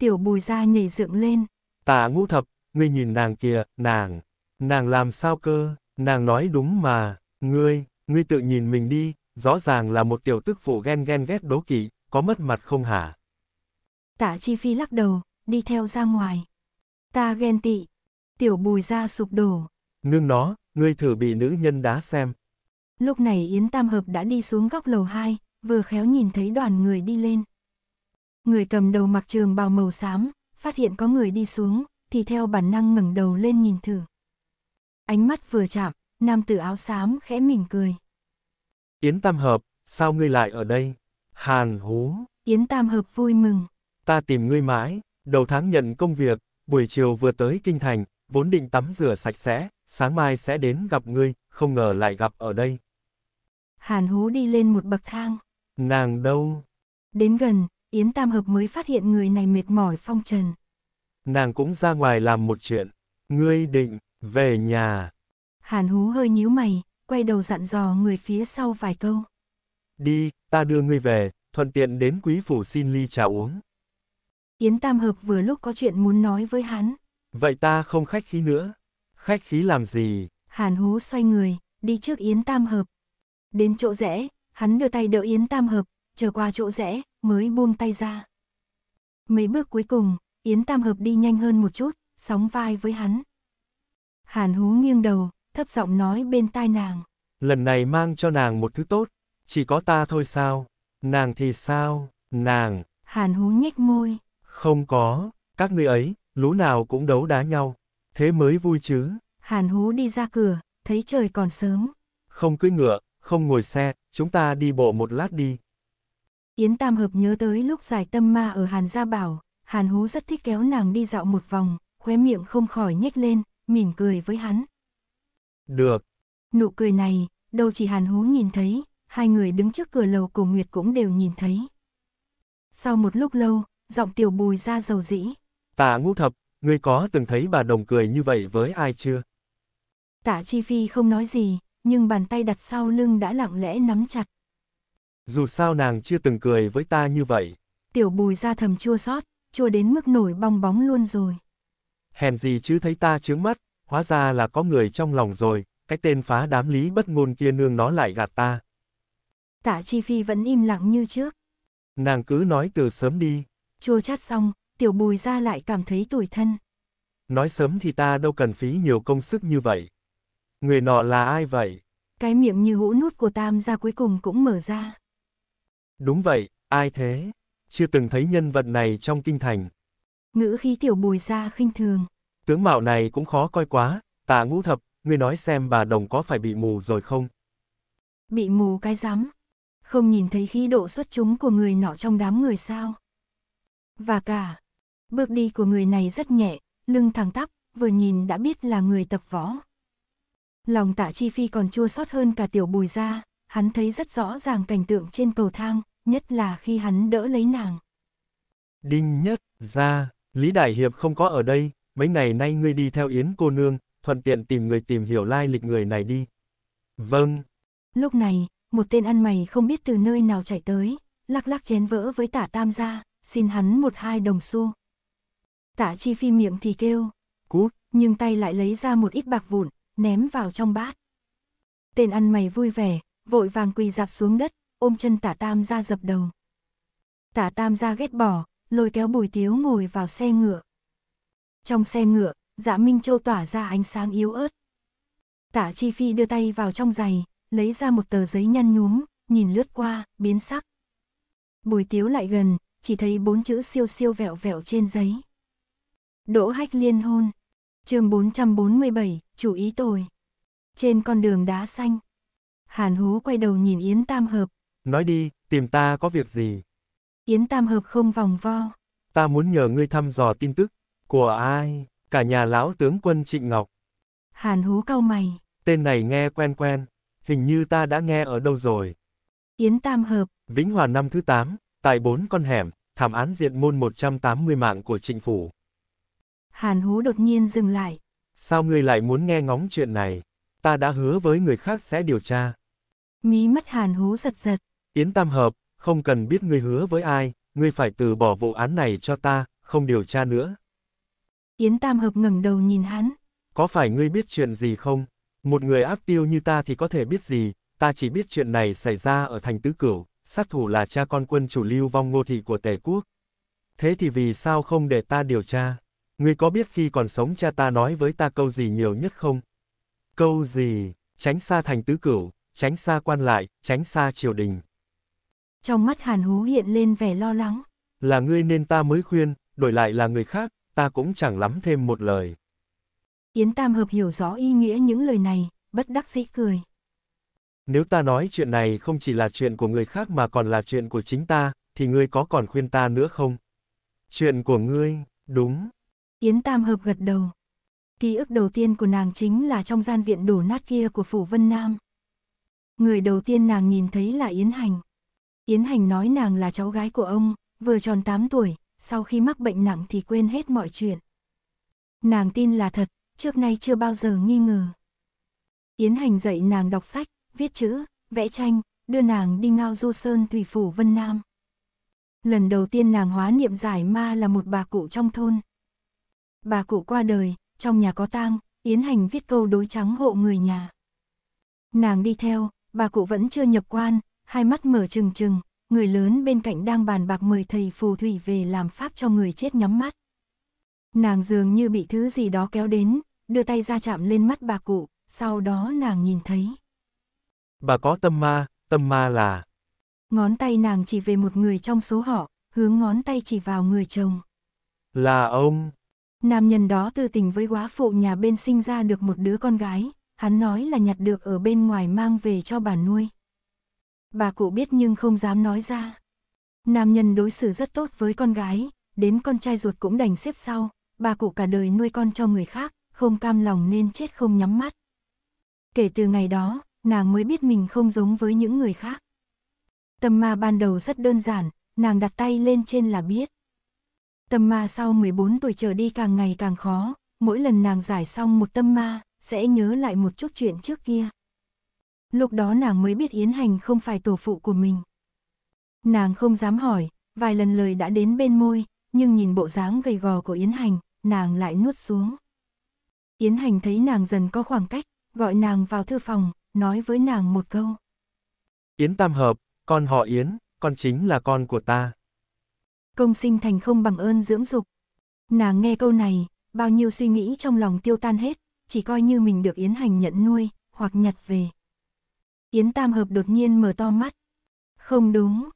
Speaker 1: Tiểu bùi ra nhảy dựng lên.
Speaker 2: Tạ ngũ thập, ngươi nhìn nàng kìa, nàng, nàng làm sao cơ, nàng nói đúng mà, ngươi, ngươi tự nhìn mình đi, rõ ràng là một tiểu tức phụ ghen ghen ghét đố kỵ, có mất mặt không hả?
Speaker 1: Tạ Chi Phi lắc đầu, đi theo ra ngoài. Ta ghen tị, tiểu bùi ra sụp đổ.
Speaker 2: Nương nó, ngươi thử bị nữ nhân đá xem,
Speaker 1: Lúc này Yến Tam Hợp đã đi xuống góc lầu 2, vừa khéo nhìn thấy đoàn người đi lên. Người cầm đầu mặc trường bào màu xám, phát hiện có người đi xuống, thì theo bản năng ngẩng đầu lên nhìn thử. Ánh mắt vừa chạm, nam tử áo xám khẽ mỉm cười.
Speaker 2: Yến Tam Hợp, sao ngươi lại ở đây? Hàn hú.
Speaker 1: Yến Tam Hợp vui mừng.
Speaker 2: Ta tìm ngươi mãi, đầu tháng nhận công việc, buổi chiều vừa tới Kinh Thành, vốn định tắm rửa sạch sẽ, sáng mai sẽ đến gặp ngươi, không ngờ lại gặp ở đây,
Speaker 1: Hàn Hú đi lên một bậc thang.
Speaker 2: Nàng đâu?
Speaker 1: Đến gần, Yến Tam Hợp mới phát hiện người này mệt mỏi phong trần.
Speaker 2: Nàng cũng ra ngoài làm một chuyện. Ngươi định, về nhà.
Speaker 1: Hàn Hú hơi nhíu mày, quay đầu dặn dò người phía sau vài
Speaker 2: câu. Đi, ta đưa ngươi về, thuận tiện đến quý phủ xin ly trà uống.
Speaker 1: Yến Tam Hợp vừa lúc có chuyện muốn nói với hắn.
Speaker 2: Vậy ta không khách khí nữa. Khách khí làm gì?
Speaker 1: Hàn Hú xoay người, đi trước Yến Tam Hợp. Đến chỗ rẽ, hắn đưa tay đỡ Yến Tam Hợp, chờ qua chỗ rẽ, mới buông tay ra. Mấy bước cuối cùng, Yến Tam Hợp đi nhanh hơn một chút, sóng vai với hắn. Hàn hú nghiêng đầu, thấp giọng nói bên tai nàng.
Speaker 2: Lần này mang cho nàng một thứ tốt, chỉ có ta thôi sao? Nàng thì sao? Nàng?
Speaker 1: Hàn hú nhếch môi.
Speaker 2: Không có, các ngươi ấy, lũ nào cũng đấu đá nhau, thế mới vui chứ.
Speaker 1: Hàn hú đi ra cửa, thấy trời còn sớm.
Speaker 2: Không cưỡi ngựa, không ngồi xe, chúng ta đi bộ một lát đi.
Speaker 1: Yến Tam Hợp nhớ tới lúc giải tâm ma ở Hàn Gia Bảo, Hàn Hú rất thích kéo nàng đi dạo một vòng, khóe miệng không khỏi nhếch lên, mỉm cười với hắn. Được. Nụ cười này, đâu chỉ Hàn Hú nhìn thấy, hai người đứng trước cửa lầu cổ Nguyệt cũng đều nhìn thấy. Sau một lúc lâu, giọng tiểu bùi ra dầu dĩ.
Speaker 2: Tạ ngũ thập, ngươi có từng thấy bà đồng cười như vậy với ai chưa?
Speaker 1: Tạ Chi Phi không nói gì, nhưng bàn tay đặt sau lưng đã lặng lẽ nắm chặt.
Speaker 2: Dù sao nàng chưa từng cười với ta như vậy.
Speaker 1: Tiểu bùi ra thầm chua xót, chua đến mức nổi bong bóng luôn rồi.
Speaker 2: Hèn gì chứ thấy ta trướng mắt, hóa ra là có người trong lòng rồi, cái tên phá đám lý bất ngôn kia nương nó lại gạt ta.
Speaker 1: Tạ Chi Phi vẫn im lặng như trước.
Speaker 2: Nàng cứ nói từ sớm đi.
Speaker 1: Chua chát xong, tiểu bùi ra lại cảm thấy tủi thân.
Speaker 2: Nói sớm thì ta đâu cần phí nhiều công sức như vậy. Người nọ là ai vậy?
Speaker 1: Cái miệng như hũ nút của Tam gia cuối cùng cũng mở ra.
Speaker 2: Đúng vậy, ai thế? Chưa từng thấy nhân vật này trong kinh thành.
Speaker 1: Ngữ khí tiểu bùi ra khinh thường.
Speaker 2: Tướng mạo này cũng khó coi quá, tạ ngũ thập, ngươi nói xem bà đồng có phải bị mù rồi không?
Speaker 1: Bị mù cái rắm. Không nhìn thấy khí độ xuất chúng của người nọ trong đám người sao? Và cả, bước đi của người này rất nhẹ, lưng thẳng tắp, vừa nhìn đã biết là người tập võ. Lòng tạ chi phi còn chua xót hơn cả tiểu bùi ra, hắn thấy rất rõ ràng cảnh tượng trên cầu thang, nhất là khi hắn đỡ lấy nàng.
Speaker 2: Đinh nhất, ra, Lý Đại Hiệp không có ở đây, mấy ngày nay ngươi đi theo Yến cô nương, thuận tiện tìm người tìm hiểu lai lịch người này đi. Vâng.
Speaker 1: Lúc này, một tên ăn mày không biết từ nơi nào chạy tới, lắc lắc chén vỡ với tạ tam gia, xin hắn một hai đồng xu. tạ chi phi miệng thì kêu. Cút. Nhưng tay lại lấy ra một ít bạc vụn, ném vào trong bát. Tên ăn mày vui vẻ, vội vàng quỳ dạp xuống đất, ôm chân tả tam ra dập đầu. Tả tam ra ghét bỏ, lôi kéo bùi tiếu ngồi vào xe ngựa. Trong xe ngựa, dạ Minh Châu tỏa ra ánh sáng yếu ớt. Tả Chi Phi đưa tay vào trong giày, lấy ra một tờ giấy nhăn nhúm, nhìn lướt qua, biến sắc. Bùi tiếu lại gần, chỉ thấy bốn chữ siêu siêu vẹo vẹo trên giấy. Đỗ hách liên hôn chương 447, chủ ý tồi. Trên con đường đá xanh, Hàn Hú quay đầu nhìn Yến Tam Hợp.
Speaker 2: Nói đi, tìm ta có việc gì?
Speaker 1: Yến Tam Hợp không vòng vo.
Speaker 2: Ta muốn nhờ ngươi thăm dò tin tức. Của ai? Cả nhà lão tướng quân Trịnh Ngọc.
Speaker 1: Hàn Hú cau mày.
Speaker 2: Tên này nghe quen quen. Hình như ta đã nghe ở đâu rồi. Yến Tam Hợp. Vĩnh Hòa năm thứ 8, tại bốn con hẻm, thảm án diện môn 180 mạng của trịnh phủ.
Speaker 1: Hàn hú đột nhiên dừng lại.
Speaker 2: Sao ngươi lại muốn nghe ngóng chuyện này? Ta đã hứa với người khác sẽ điều tra.
Speaker 1: Mí mắt hàn
Speaker 2: hú giật giật. Yến Tam Hợp, không cần biết ngươi hứa với ai, ngươi phải từ bỏ vụ án này cho ta, không điều tra nữa.
Speaker 1: Yến Tam Hợp ngẩng đầu nhìn hắn.
Speaker 2: Có phải ngươi biết chuyện gì không? Một người áp tiêu như ta thì có thể biết gì, ta chỉ biết chuyện này xảy ra ở thành Tứ Cửu, sát thủ là cha con quân chủ lưu vong ngô thị của Tề Quốc. Thế thì vì sao không để ta điều tra? Ngươi có biết khi còn sống cha ta nói với ta câu gì nhiều nhất không? Câu gì? Tránh xa thành tứ cửu, tránh xa quan lại, tránh xa triều đình.
Speaker 1: Trong mắt Hàn Hú hiện lên vẻ lo lắng.
Speaker 2: Là ngươi nên ta mới khuyên, đổi lại là người khác, ta cũng chẳng lắm thêm một lời.
Speaker 1: Yến Tam Hợp hiểu rõ ý nghĩa những lời này, bất đắc dĩ cười.
Speaker 2: Nếu ta nói chuyện này không chỉ là chuyện của người khác mà còn là chuyện của chính ta, thì ngươi có còn khuyên ta nữa không? Chuyện của ngươi, đúng,
Speaker 1: Yến Tam Hợp gật đầu. Ký ức đầu tiên của nàng chính là trong gian viện đổ nát kia của Phủ Vân Nam. Người đầu tiên nàng nhìn thấy là Yến Hành. Yến Hành nói nàng là cháu gái của ông, vừa tròn 8 tuổi, sau khi mắc bệnh nặng thì quên hết mọi chuyện. Nàng tin là thật, trước nay chưa bao giờ nghi ngờ. Yến Hành dạy nàng đọc sách, viết chữ, vẽ tranh, đưa nàng đi ngao du sơn thủy phủ Vân Nam. Lần đầu tiên nàng hóa niệm giải ma là một bà cụ trong thôn, bà cụ qua đời, trong nhà có tang, Yến Hành viết câu đối trắng hộ người nhà. Nàng đi theo, bà cụ vẫn chưa nhập quan, hai mắt mở trừng trừng, người lớn bên cạnh đang bàn bạc mời thầy phù thủy về làm pháp cho người chết nhắm mắt. Nàng dường như bị thứ gì đó kéo đến, đưa tay ra chạm lên mắt bà cụ, sau đó nàng nhìn thấy.
Speaker 2: Bà có tâm ma, tâm ma là...
Speaker 1: Ngón tay nàng chỉ về một người trong số họ, hướng ngón tay chỉ vào người chồng.
Speaker 2: Là ông.
Speaker 1: Nam nhân đó tư tình với quá phụ nhà bên sinh ra được một đứa con gái, hắn nói là nhặt được ở bên ngoài mang về cho bà nuôi. Bà cụ biết nhưng không dám nói ra. Nam nhân đối xử rất tốt với con gái, đến con trai ruột cũng đành xếp sau, bà cụ cả đời nuôi con cho người khác, không cam lòng nên chết không nhắm mắt. Kể từ ngày đó, nàng mới biết mình không giống với những người khác. Tâm ma ban đầu rất đơn giản, nàng đặt tay lên trên là biết. Tâm ma sau 14 tuổi trở đi càng ngày càng khó, mỗi lần nàng giải xong một tâm ma, sẽ nhớ lại một chút chuyện trước kia. Lúc đó nàng mới biết Yến Hành không phải tổ phụ của mình. Nàng không dám hỏi, vài lần lời đã đến bên môi, nhưng nhìn bộ dáng gầy gò của Yến Hành, nàng lại nuốt xuống. Yến Hành thấy nàng dần có khoảng cách, gọi nàng vào thư phòng, nói với nàng một câu.
Speaker 2: Yến Tam Hợp, con họ Yến, con chính là con của ta
Speaker 1: công sinh thành không bằng ơn dưỡng dục. Nàng nghe câu này, bao nhiêu suy nghĩ trong lòng tiêu tan hết, chỉ coi như mình được Yến Hành nhận nuôi, hoặc nhặt về. Yến Tam Hợp đột nhiên mở to mắt. Không đúng.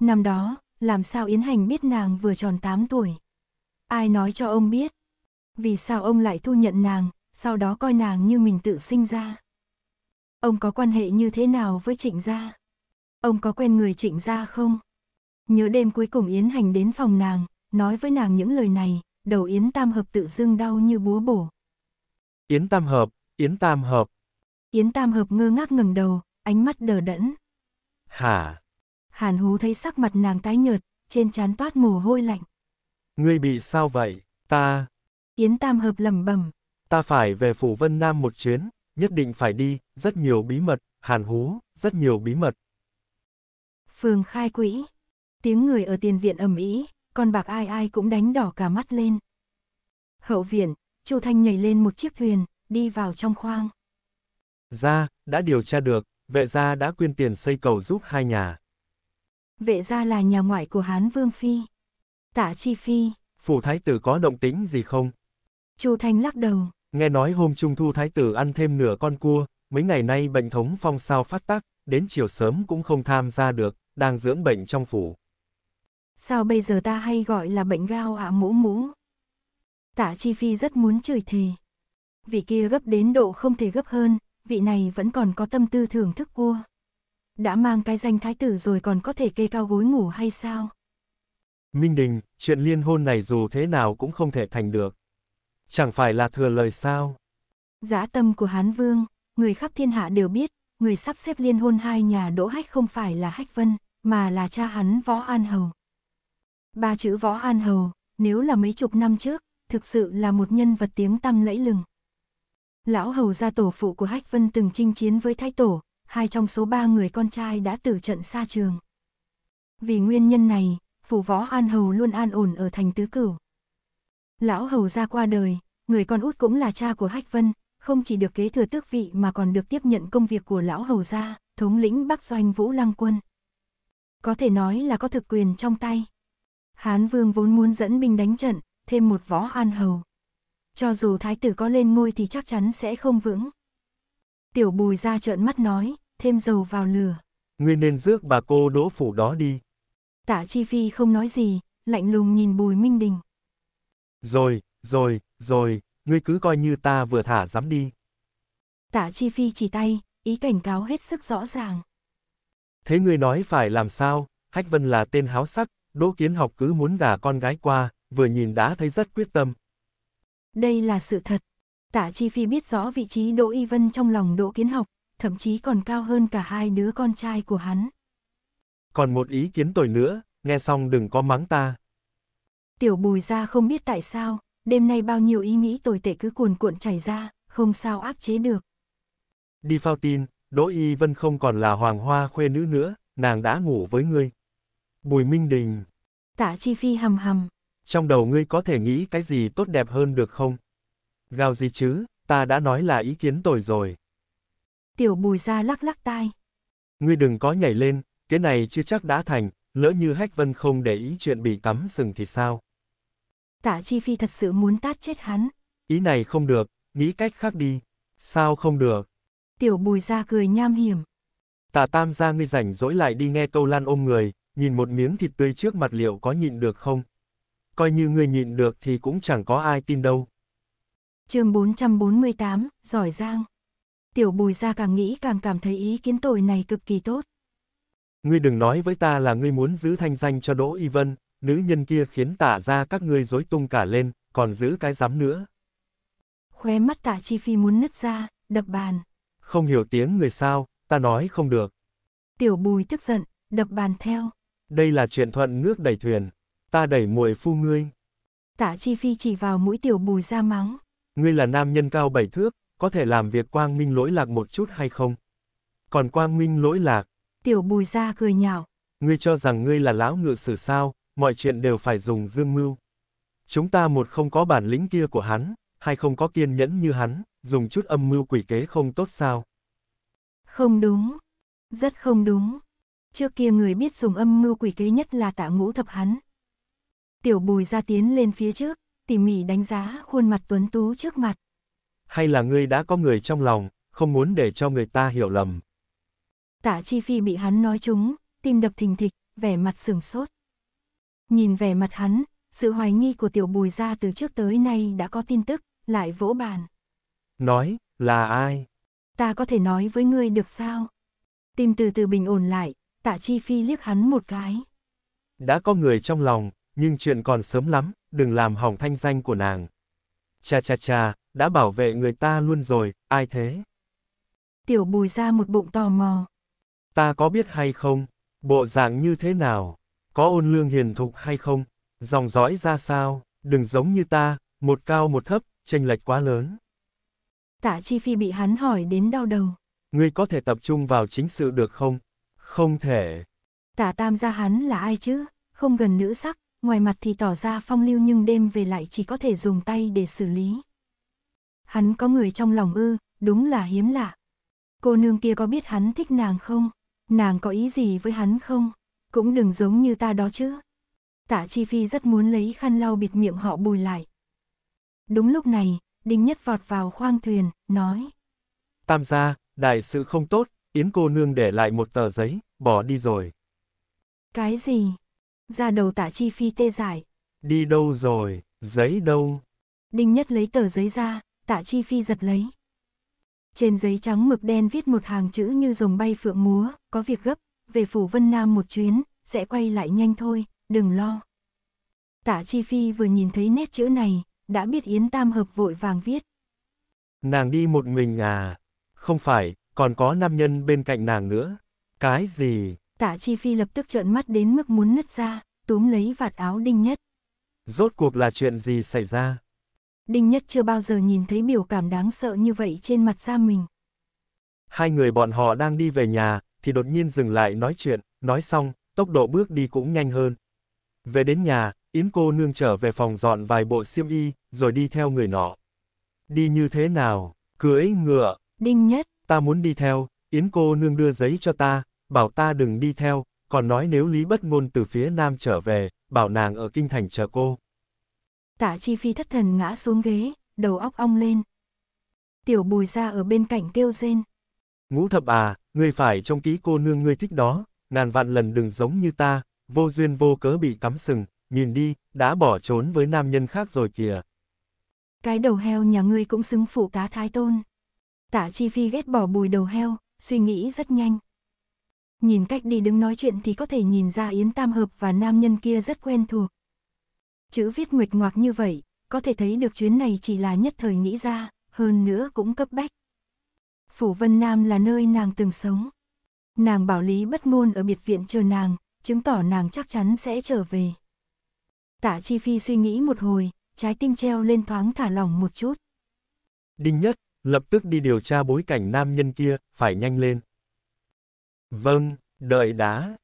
Speaker 1: Năm đó, làm sao Yến Hành biết nàng vừa tròn 8 tuổi? Ai nói cho ông biết? Vì sao ông lại thu nhận nàng, sau đó coi nàng như mình tự sinh ra? Ông có quan hệ như thế nào với trịnh gia? Ông có quen người trịnh gia không? Nhớ đêm cuối cùng Yến Hành đến phòng nàng, nói với nàng những lời này, đầu Yến Tam Hợp tự dưng đau như búa bổ.
Speaker 2: Yến Tam Hợp, Yến Tam Hợp.
Speaker 1: Yến Tam Hợp ngơ ngác ngẩng đầu, ánh mắt đờ đẫn. Hả? Hàn Hú thấy sắc mặt nàng tái nhợt, trên trán toát mồ hôi lạnh.
Speaker 2: Ngươi bị sao vậy, ta?
Speaker 1: Yến Tam Hợp lẩm bẩm.
Speaker 2: Ta phải về Phủ Vân Nam một chuyến, nhất định phải đi, rất nhiều bí mật, Hàn Hú, rất nhiều bí mật.
Speaker 1: Phường khai quỹ, Tiếng người ở tiền viện ầm ĩ, con bạc ai ai cũng đánh đỏ cả mắt lên. Hậu viện, Chu Thanh nhảy lên một chiếc thuyền, đi vào trong khoang.
Speaker 2: Ra, đã điều tra được, vệ gia đã quyên tiền xây cầu giúp hai nhà.
Speaker 1: Vệ gia là nhà ngoại của Hán Vương Phi. Tả Chi
Speaker 2: Phi. Phủ thái tử có động tĩnh gì không?
Speaker 1: Chu Thanh lắc đầu.
Speaker 2: Nghe nói hôm trung thu thái tử ăn thêm nửa con cua, mấy ngày nay bệnh thống phong sao phát tác, đến chiều sớm cũng không tham gia được, đang dưỡng bệnh trong phủ
Speaker 1: sao bây giờ ta hay gọi là bệnh gao ạ mũ mũ. tạ Chi Phi rất muốn chửi thề. Vị kia gấp đến độ không thể gấp hơn, vị này vẫn còn có tâm tư thưởng thức cua Đã mang cái danh thái tử rồi còn có thể kê cao gối ngủ hay sao?
Speaker 2: minh Đình, chuyện liên hôn này dù thế nào cũng không thể thành được. Chẳng phải là thừa lời sao?
Speaker 1: Giá dạ tâm của Hán Vương, người khắp thiên hạ đều biết, người sắp xếp liên hôn hai nhà đỗ hách không phải là hách vân, mà là cha hắn võ an hầu. Ba chữ võ an hầu, nếu là mấy chục năm trước, thực sự là một nhân vật tiếng tăm lẫy lừng. Lão hầu gia tổ phụ của Hách Vân từng chinh chiến với thái tổ, hai trong số ba người con trai đã tử trận xa trường. Vì nguyên nhân này, phủ võ an hầu luôn an ổn ở thành tứ cửu. Lão hầu gia qua đời, người con út cũng là cha của Hách Vân, không chỉ được kế thừa tước vị mà còn được tiếp nhận công việc của lão hầu gia, thống lĩnh Bắc Doanh Vũ Lăng Quân. Có thể nói là có thực quyền trong tay. Hán vương vốn muốn dẫn binh đánh trận, thêm một võ an hầu. Cho dù thái tử có lên ngôi thì chắc chắn sẽ không vững. Tiểu bùi ra trợn mắt nói, thêm dầu vào lửa.
Speaker 2: Ngươi nên rước bà cô đỗ phủ đó đi.
Speaker 1: Tạ Chi Phi không nói gì, lạnh lùng nhìn bùi Minh Đình.
Speaker 2: Rồi, rồi, rồi, ngươi cứ coi như ta vừa thả dám đi.
Speaker 1: Tạ Chi Phi chỉ tay, ý cảnh cáo hết sức rõ ràng.
Speaker 2: Thế ngươi nói phải làm sao, Hách Vân là tên háo sắc, Đỗ Kiến học cứ muốn gả con gái qua, vừa nhìn đã thấy rất quyết tâm.
Speaker 1: Đây là sự thật. Tạ Chi Phi biết rõ vị trí Đỗ Y Vân trong lòng Đỗ Kiến học, thậm chí còn cao hơn cả hai đứa con trai của hắn.
Speaker 2: Còn một ý kiến tồi nữa, nghe xong đừng có mắng ta.
Speaker 1: Tiểu bùi ra không biết tại sao, đêm nay bao nhiêu ý nghĩ tồi tệ cứ cuồn cuộn chảy ra, không sao
Speaker 2: áp chế được. Đi phao tin, Đỗ Y Vân không còn là hoàng hoa khuê nữ nữa, nàng đã ngủ với ngươi. Bùi Minh Đình
Speaker 1: Tạ Chi Phi hầm hầm.
Speaker 2: Trong đầu ngươi có thể nghĩ cái gì tốt đẹp hơn được không? Gào gì chứ, ta đã nói là ý kiến tồi rồi.
Speaker 1: Tiểu bùi ra lắc lắc tai.
Speaker 2: Ngươi đừng có nhảy lên, cái này chưa chắc đã thành, lỡ như Hách Vân không để ý chuyện bị cắm sừng thì sao?
Speaker 1: Tạ Chi Phi thật sự muốn tát chết hắn.
Speaker 2: Ý này không được, nghĩ cách khác đi. Sao không được?
Speaker 1: Tiểu bùi ra cười nham hiểm.
Speaker 2: Tạ tam ra ngươi rảnh rỗi lại đi nghe câu lan ôm người, nhìn một miếng thịt tươi trước mặt liệu có nhịn được không? Coi như ngươi nhịn được thì cũng chẳng có ai tin đâu.
Speaker 1: chương 448, giỏi giang. Tiểu bùi ra càng nghĩ càng cảm thấy ý kiến tội này cực kỳ tốt.
Speaker 2: Ngươi đừng nói với ta là ngươi muốn giữ thanh danh cho Đỗ Y Vân, nữ nhân kia khiến tả ra các ngươi dối tung cả lên, còn giữ cái dám nữa.
Speaker 1: Khóe mắt tả chi phi muốn nứt ra, đập bàn.
Speaker 2: Không hiểu tiếng người sao, ta nói không được.
Speaker 1: Tiểu bùi tức giận, đập bàn theo
Speaker 2: đây là chuyện thuận nước đẩy thuyền, ta đẩy muội phu ngươi.
Speaker 1: Tạ Chi Phi chỉ vào mũi tiểu bùi ra mắng.
Speaker 2: Ngươi là nam nhân cao bảy thước, có thể làm việc quang minh lỗi lạc một chút hay không? Còn quang minh lỗi lạc.
Speaker 1: Tiểu bùi ra cười nhạo.
Speaker 2: Ngươi cho rằng ngươi là lão ngựa sử sao, mọi chuyện đều phải dùng dương mưu. Chúng ta một không có bản lĩnh kia của hắn, hay không có kiên nhẫn như hắn, dùng chút âm mưu quỷ kế không tốt sao?
Speaker 1: Không đúng. Rất không đúng. Trước kia người biết dùng âm mưu quỷ kế nhất là tạ ngũ thập hắn. Tiểu bùi ra tiến lên phía trước, tỉ mỉ đánh giá khuôn mặt tuấn tú trước mặt.
Speaker 2: Hay là ngươi đã có người trong lòng, không muốn để cho người ta hiểu lầm.
Speaker 1: Tạ chi phi bị hắn nói chúng, tim đập thình thịch, vẻ mặt sừng sốt. Nhìn vẻ mặt hắn, sự hoài nghi của tiểu bùi ra từ trước tới nay đã có tin tức, lại vỗ bàn.
Speaker 2: Nói, là ai?
Speaker 1: Ta có thể nói với ngươi được sao? Tim từ từ bình ổn lại, tạ chi phi liếc hắn một cái.
Speaker 2: Đã có người trong lòng, nhưng chuyện còn sớm lắm, đừng làm hỏng thanh danh của nàng. Cha cha cha, đã bảo vệ người ta luôn rồi, ai thế?
Speaker 1: Tiểu bùi ra một bụng tò mò.
Speaker 2: Ta có biết hay không? Bộ dạng như thế nào? Có ôn lương hiền thục hay không? Dòng dõi ra sao? Đừng giống như ta, một cao một thấp, chênh lệch quá lớn.
Speaker 1: Tạ Chi Phi bị hắn hỏi đến đau đầu.
Speaker 2: Ngươi có thể tập trung vào chính sự được không? Không thể.
Speaker 1: Tả tam gia hắn là ai chứ? Không gần nữ sắc, ngoài mặt thì tỏ ra phong lưu nhưng đêm về lại chỉ có thể dùng tay để xử lý. Hắn có người trong lòng ư, đúng là hiếm lạ. Cô nương kia có biết hắn thích nàng không? Nàng có ý gì với hắn không? Cũng đừng giống như ta đó chứ. Tạ Chi Phi rất muốn lấy khăn lau bịt miệng họ bùi lại. Đúng lúc này, Đinh Nhất vọt vào khoang thuyền, nói.
Speaker 2: Tam gia, đại sự không tốt, Yến cô nương để lại một tờ giấy, bỏ đi rồi.
Speaker 1: Cái gì? Ra đầu tạ chi phi tê giải.
Speaker 2: Đi đâu rồi, giấy đâu?
Speaker 1: Đinh Nhất lấy tờ giấy ra, tạ chi phi giật lấy. Trên giấy trắng mực đen viết một hàng chữ như rồng bay phượng múa, có việc gấp, về phủ Vân Nam một chuyến, sẽ quay lại nhanh thôi, đừng lo. Tạ Chi Phi vừa nhìn thấy nét chữ này, đã biết Yến Tam Hợp vội vàng viết.
Speaker 2: Nàng đi một mình à? Không phải, còn có nam nhân bên cạnh nàng nữa. Cái gì?
Speaker 1: Tạ Chi Phi lập tức trợn mắt đến mức muốn nứt ra, túm lấy vạt áo Đinh Nhất.
Speaker 2: Rốt cuộc là chuyện gì xảy ra?
Speaker 1: Đinh Nhất chưa bao giờ nhìn thấy biểu cảm đáng sợ như vậy trên mặt ra mình.
Speaker 2: Hai người bọn họ đang đi về nhà, thì đột nhiên dừng lại nói chuyện, nói xong, tốc độ bước đi cũng nhanh hơn. Về đến nhà, Yến cô nương trở về phòng dọn vài bộ xiêm y, rồi đi theo người nọ. Đi như thế nào? Cưỡi ngựa. Đinh Nhất, ta muốn đi theo, Yến cô nương đưa giấy cho ta, bảo ta đừng đi theo, còn nói nếu Lý Bất Ngôn từ phía Nam trở về, bảo nàng ở Kinh Thành chờ cô.
Speaker 1: Tạ Chi Phi thất thần ngã xuống ghế, đầu óc ong lên. Tiểu bùi ra ở bên cạnh kêu rên.
Speaker 2: Ngũ thập à, ngươi phải trong ký cô nương ngươi thích đó, ngàn vạn lần đừng giống như ta, vô duyên vô cớ bị cắm sừng, nhìn đi, đã bỏ trốn với nam nhân khác rồi kìa.
Speaker 1: Cái đầu heo nhà ngươi cũng xứng phụ tá thái tôn. Tạ Chi Phi ghét bỏ bùi đầu heo, suy nghĩ rất nhanh. Nhìn cách đi đứng nói chuyện thì có thể nhìn ra Yến Tam Hợp và nam nhân kia rất quen thuộc. Chữ viết nguyệt ngoạc như vậy, có thể thấy được chuyến này chỉ là nhất thời nghĩ ra, hơn nữa cũng cấp bách. Phủ Vân Nam là nơi nàng từng sống. Nàng bảo lý bất ngôn ở biệt viện chờ nàng, chứng tỏ nàng chắc chắn sẽ trở về. Tạ Chi Phi suy nghĩ một hồi, trái tim treo lên thoáng thả lỏng một chút.
Speaker 2: Đinh Nhất, lập tức đi điều tra bối cảnh nam nhân kia, phải nhanh lên. Vâng, đợi đã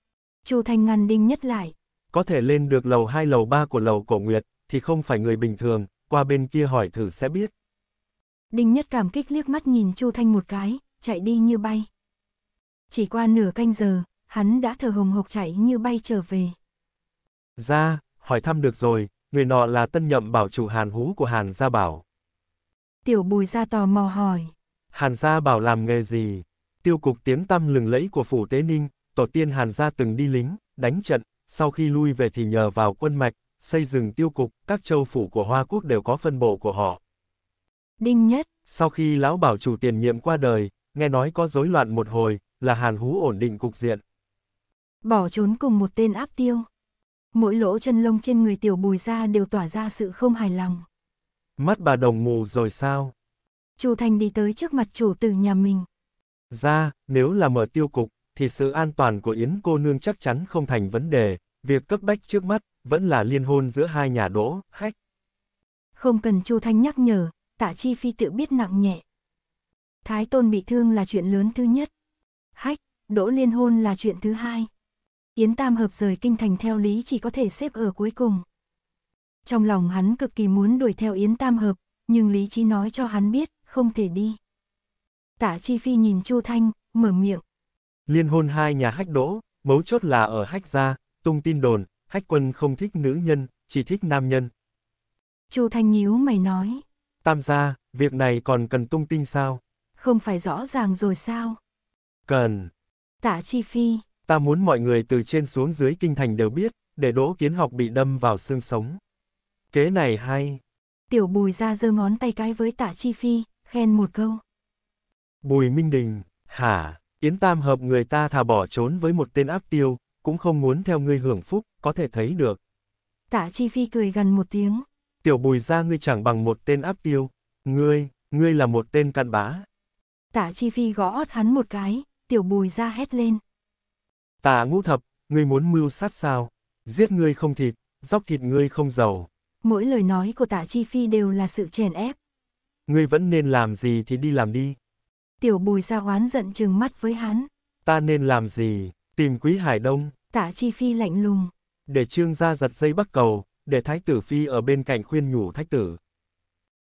Speaker 1: Chu Thanh ngăn Đinh Nhất lại.
Speaker 2: Có thể lên được lầu 2 lầu 3 của lầu cổ nguyệt, thì không phải người bình thường, qua bên kia hỏi thử sẽ biết.
Speaker 1: Đinh Nhất cảm kích liếc mắt nhìn Chu Thanh một cái, chạy đi như bay. Chỉ qua nửa canh giờ, hắn đã thở hồng hộc chạy như bay trở về.
Speaker 2: Ra, hỏi thăm được rồi, người nọ là tân nhậm bảo chủ Hàn Hú của Hàn Gia Bảo.
Speaker 1: Tiểu bùi ra tò mò hỏi.
Speaker 2: Hàn gia bảo làm nghề gì? Tiêu cục tiếng tăm lừng lẫy của phủ Tế Ninh, tổ tiên Hàn gia từng đi lính, đánh trận, sau khi lui về thì nhờ vào quân mạch, xây dựng tiêu cục, các châu phủ của Hoa Quốc đều có phân bộ của họ. Đinh nhất. Sau khi lão bảo chủ tiền nhiệm qua đời, nghe nói có rối loạn một hồi, là Hàn Hú ổn định cục diện.
Speaker 1: Bỏ trốn cùng một tên áp tiêu. Mỗi lỗ chân lông trên người tiểu bùi ra đều tỏa ra sự không hài lòng.
Speaker 2: Mắt bà đồng mù rồi sao?
Speaker 1: Chu Thanh đi tới trước mặt chủ tử nhà mình.
Speaker 2: Ra, nếu là mở tiêu cục, thì sự an toàn của Yến cô nương chắc chắn không thành vấn đề, việc cấp bách trước mắt, vẫn là liên hôn giữa hai nhà đỗ,
Speaker 1: hách. Không cần Chu Thanh nhắc nhở, tạ chi phi tự biết nặng nhẹ. Thái tôn bị thương là chuyện lớn thứ nhất. Hách, đỗ liên hôn là chuyện thứ hai. Yến Tam hợp rời kinh thành theo lý chỉ có thể xếp ở cuối cùng. Trong lòng hắn cực kỳ muốn đuổi theo Yến Tam Hợp, nhưng lý trí nói cho hắn biết, không thể đi. Tạ Chi Phi nhìn Chu Thanh, mở miệng.
Speaker 2: Liên hôn hai nhà hách đỗ, mấu chốt là ở hách gia, tung tin đồn, hách quân không thích nữ nhân, chỉ thích nam nhân.
Speaker 1: Chu Thanh nhíu mày nói.
Speaker 2: Tam gia, việc này còn cần tung tin sao?
Speaker 1: Không phải rõ ràng rồi sao? Cần. Tạ Chi Phi.
Speaker 2: Ta muốn mọi người từ trên xuống dưới kinh thành đều biết, để Đỗ Kiến Học bị đâm vào xương sống. Kế này hay.
Speaker 1: Tiểu bùi ra giơ ngón tay cái với tạ chi phi, khen một câu.
Speaker 2: Bùi Minh Đình, hả, Yến Tam hợp người ta thà bỏ trốn với một tên áp tiêu, cũng không muốn theo ngươi hưởng phúc, có thể thấy được.
Speaker 1: Tạ Chi Phi cười gần một tiếng.
Speaker 2: Tiểu bùi ra ngươi chẳng bằng một tên áp tiêu, ngươi, ngươi là một tên cặn bã.
Speaker 1: Tạ Chi Phi gõ ót hắn một cái, tiểu bùi ra hét lên.
Speaker 2: Tạ ngũ thập, ngươi muốn mưu sát sao, giết ngươi không thịt, dóc thịt ngươi không giàu
Speaker 1: mỗi lời nói của tạ Chi Phi đều là sự chèn ép.
Speaker 2: Ngươi vẫn nên làm gì thì đi làm đi.
Speaker 1: Tiểu bùi ra oán giận chừng mắt với hắn.
Speaker 2: Ta nên làm gì, tìm quý hải đông.
Speaker 1: Tạ Chi Phi lạnh lùng.
Speaker 2: Để trương gia giật dây bắt cầu, để thái tử Phi ở bên cạnh khuyên nhủ thái tử.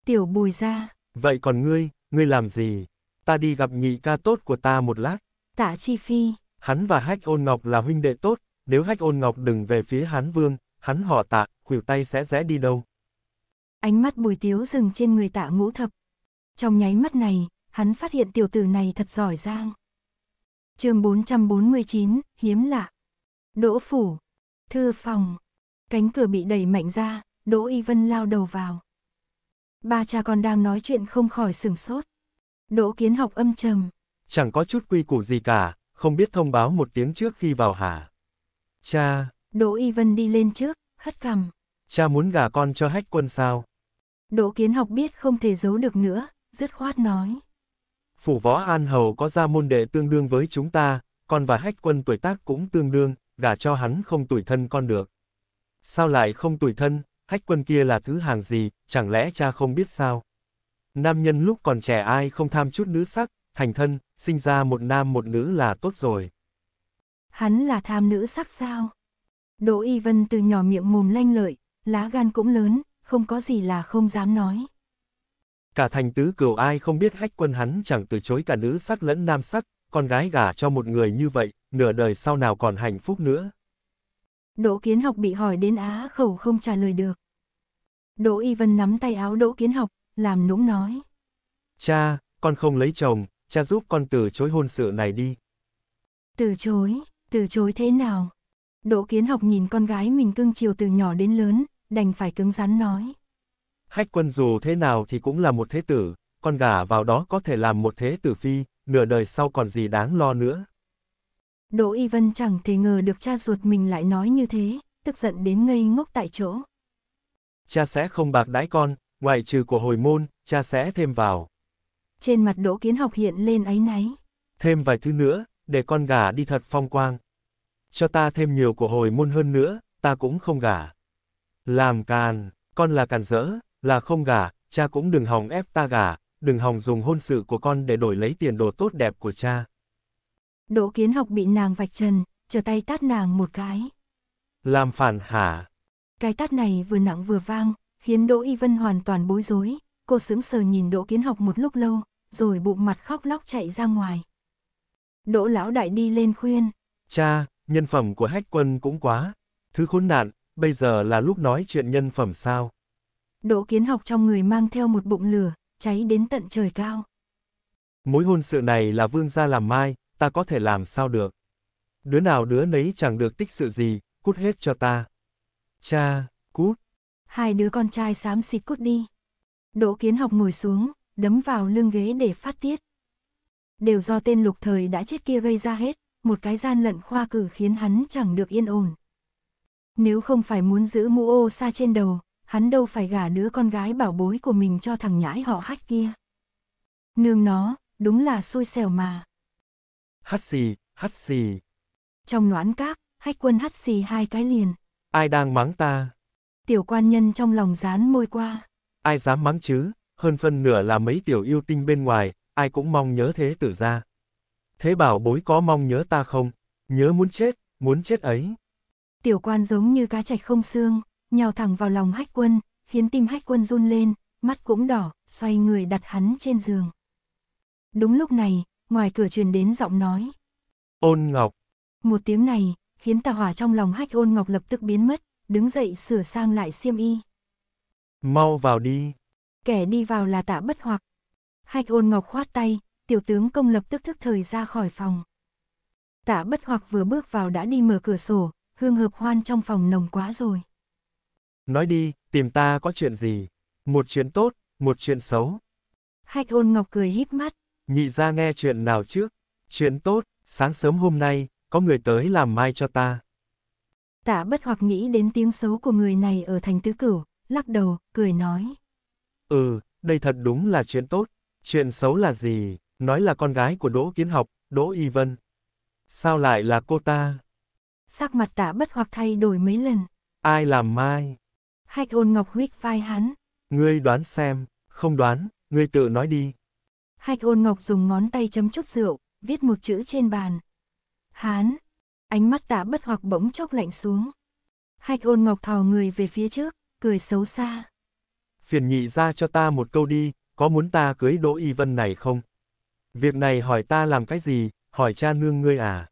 Speaker 1: Tiểu bùi ra.
Speaker 2: Vậy còn ngươi, ngươi làm gì? Ta đi gặp nhị ca tốt của ta một lát. Tạ Chi Phi. Hắn và Hách Ôn Ngọc là huynh đệ tốt, nếu Hách Ôn Ngọc đừng về phía Hán Vương, hắn họ tạ, khuỷu tay sẽ rẽ đi đâu.
Speaker 1: Ánh mắt bùi tiếu dừng trên người tạ ngũ thập. Trong nháy mắt này, hắn phát hiện tiểu tử này thật giỏi giang. chương 449, hiếm lạ. Đỗ phủ, thư phòng, cánh cửa bị đẩy mạnh ra, Đỗ Y Vân lao đầu vào. Ba cha con đang nói chuyện không khỏi sửng sốt. Đỗ Kiến học âm trầm.
Speaker 2: Chẳng có chút quy củ gì cả, không biết thông báo một tiếng trước khi vào hả. Cha.
Speaker 1: Đỗ Y Vân đi lên trước, hất cằm.
Speaker 2: Cha muốn gả con cho hách quân sao?
Speaker 1: Đỗ kiến học biết không thể giấu được nữa, dứt khoát nói.
Speaker 2: Phủ võ An Hầu có gia môn đệ tương đương với chúng ta, con và hách quân tuổi tác cũng tương đương, gả cho hắn không tuổi thân con được. Sao lại không tuổi thân, hách quân kia là thứ hàng gì, chẳng lẽ cha không biết sao? Nam nhân lúc còn trẻ ai không tham chút nữ sắc, thành thân, sinh ra một nam một nữ là tốt rồi.
Speaker 1: Hắn là tham nữ sắc sao? Đỗ Y Vân từ nhỏ miệng mồm lanh lợi, lá gan cũng lớn, không có gì là không dám nói.
Speaker 2: Cả thành tứ cửu ai không biết hách quân hắn chẳng từ chối cả nữ sắc lẫn nam sắc, con gái gả cho một người như vậy, nửa đời sau nào còn hạnh phúc nữa.
Speaker 1: Đỗ Kiến Học bị hỏi đến á khẩu không trả lời được. Đỗ Y Vân nắm tay áo Đỗ Kiến Học, làm nũng nói.
Speaker 2: Cha, con không lấy chồng, cha giúp con từ chối hôn sự này đi.
Speaker 1: Từ chối, từ chối thế nào? Đỗ Kiến Học nhìn con gái mình cưng chiều từ nhỏ đến lớn, đành phải cứng rắn nói.
Speaker 2: Hách quân dù thế nào thì cũng là một thế tử, con gà vào đó có thể làm một thế tử phi, nửa đời sau còn gì đáng lo nữa.
Speaker 1: Đỗ Y Vân chẳng thể ngờ được cha ruột mình lại nói như thế, tức giận đến ngây ngốc tại chỗ.
Speaker 2: Cha sẽ không bạc đãi con, ngoại trừ của hồi môn, cha sẽ thêm vào.
Speaker 1: Trên mặt Đỗ Kiến Học hiện lên áy náy.
Speaker 2: Thêm vài thứ nữa, để con gà đi thật phong quang. Cho ta thêm nhiều của hồi môn hơn nữa, ta cũng không gả. Làm càn, con là càn rỡ, là không gả, cha cũng đừng hòng ép ta gả, đừng hòng dùng hôn sự của con để đổi lấy tiền đồ tốt đẹp của cha.
Speaker 1: Đỗ kiến học bị nàng vạch trần, trở tay tát nàng một cái.
Speaker 2: Làm phản hả?
Speaker 1: Cái tát này vừa nặng vừa vang, khiến Đỗ Y Vân hoàn toàn bối rối. Cô sững sờ nhìn Đỗ Kiến Học một lúc lâu, rồi bụng mặt khóc lóc chạy ra ngoài. Đỗ Lão Đại đi lên khuyên.
Speaker 2: Cha, nhân phẩm của hách quân cũng quá. Thứ khốn nạn, bây giờ là lúc nói chuyện nhân phẩm sao.
Speaker 1: Đỗ kiến học trong người mang theo một bụng lửa, cháy đến tận trời cao.
Speaker 2: Mối hôn sự này là vương gia làm mai, ta có thể làm sao được. Đứa nào đứa nấy chẳng được tích sự gì, cút hết cho ta. Cha, cút.
Speaker 1: Hai đứa con trai xám xịt cút đi. Đỗ kiến học ngồi xuống, đấm vào lưng ghế để phát tiết. Đều do tên lục thời đã chết kia gây ra hết, một cái gian lận khoa cử khiến hắn chẳng được yên ổn. Nếu không phải muốn giữ mũ ô xa trên đầu, hắn đâu phải gả đứa con gái bảo bối của mình cho thằng nhãi họ hách kia. Nương nó, đúng là xui xẻo mà.
Speaker 2: Hắt xì, hắt xì.
Speaker 1: Trong noãn các, hách quân hắt xì hai cái liền.
Speaker 2: Ai đang mắng ta?
Speaker 1: Tiểu quan nhân trong lòng dán môi qua.
Speaker 2: Ai dám mắng chứ, hơn phân nửa là mấy tiểu yêu tinh bên ngoài, ai cũng mong nhớ thế tử ra. Thế bảo bối có mong nhớ ta không? Nhớ muốn chết, muốn chết ấy
Speaker 1: tiểu quan giống như cá chạch không xương, nhào thẳng vào lòng hách quân, khiến tim hách quân run lên, mắt cũng đỏ, xoay người đặt hắn trên giường. Đúng lúc này, ngoài cửa truyền đến giọng nói. Ôn Ngọc. Một tiếng này, khiến tà hỏa trong lòng hách ôn Ngọc lập tức biến mất, đứng dậy sửa sang lại xiêm y.
Speaker 2: Mau vào đi.
Speaker 1: Kẻ đi vào là tạ bất hoặc. Hách ôn Ngọc khoát tay, tiểu tướng công lập tức thức thời ra khỏi phòng. Tạ bất hoặc vừa bước vào đã đi mở cửa sổ, hương hợp hoan trong phòng nồng quá rồi.
Speaker 2: Nói đi, tìm ta có chuyện gì? Một chuyện tốt, một chuyện xấu.
Speaker 1: Hách ôn ngọc cười híp mắt.
Speaker 2: Nhị ra nghe chuyện nào trước? Chuyện tốt, sáng sớm hôm nay, có người tới làm mai cho ta.
Speaker 1: Tạ bất hoặc nghĩ đến tiếng xấu của người này ở thành tứ cửu, lắc đầu, cười nói.
Speaker 2: Ừ, đây thật đúng là chuyện tốt. Chuyện xấu là gì? Nói là con gái của Đỗ Kiến Học, Đỗ Y Vân. Sao lại là cô ta?
Speaker 1: sắc mặt tả bất hoặc thay đổi mấy lần.
Speaker 2: Ai làm mai?
Speaker 1: Hạch ôn ngọc huyết vai hắn.
Speaker 2: Ngươi đoán xem, không đoán, ngươi tự nói đi.
Speaker 1: Hạch ôn ngọc dùng ngón tay chấm chút rượu, viết một chữ trên bàn. Hán, ánh mắt tả bất hoặc bỗng chốc lạnh xuống. Hạch ôn ngọc thò người về phía trước, cười xấu xa.
Speaker 2: Phiền nhị ra cho ta một câu đi, có muốn ta cưới Đỗ Y Vân này không? Việc này hỏi ta làm cái gì, hỏi cha nương ngươi à?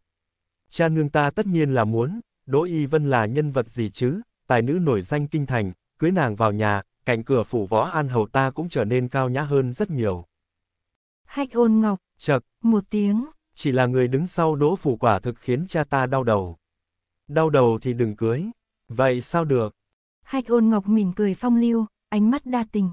Speaker 2: Cha nương ta tất nhiên là muốn, Đỗ Y Vân là nhân vật gì chứ, tài nữ nổi danh kinh thành, cưới nàng vào nhà, cạnh cửa phủ võ an hầu ta cũng trở nên cao nhã hơn rất nhiều.
Speaker 1: Hách ôn ngọc,
Speaker 2: chật, một tiếng, chỉ là người đứng sau đỗ phủ quả thực khiến cha ta đau đầu. Đau đầu thì đừng cưới, vậy sao được?
Speaker 1: Hách ôn ngọc mỉm cười phong lưu, ánh mắt đa tình.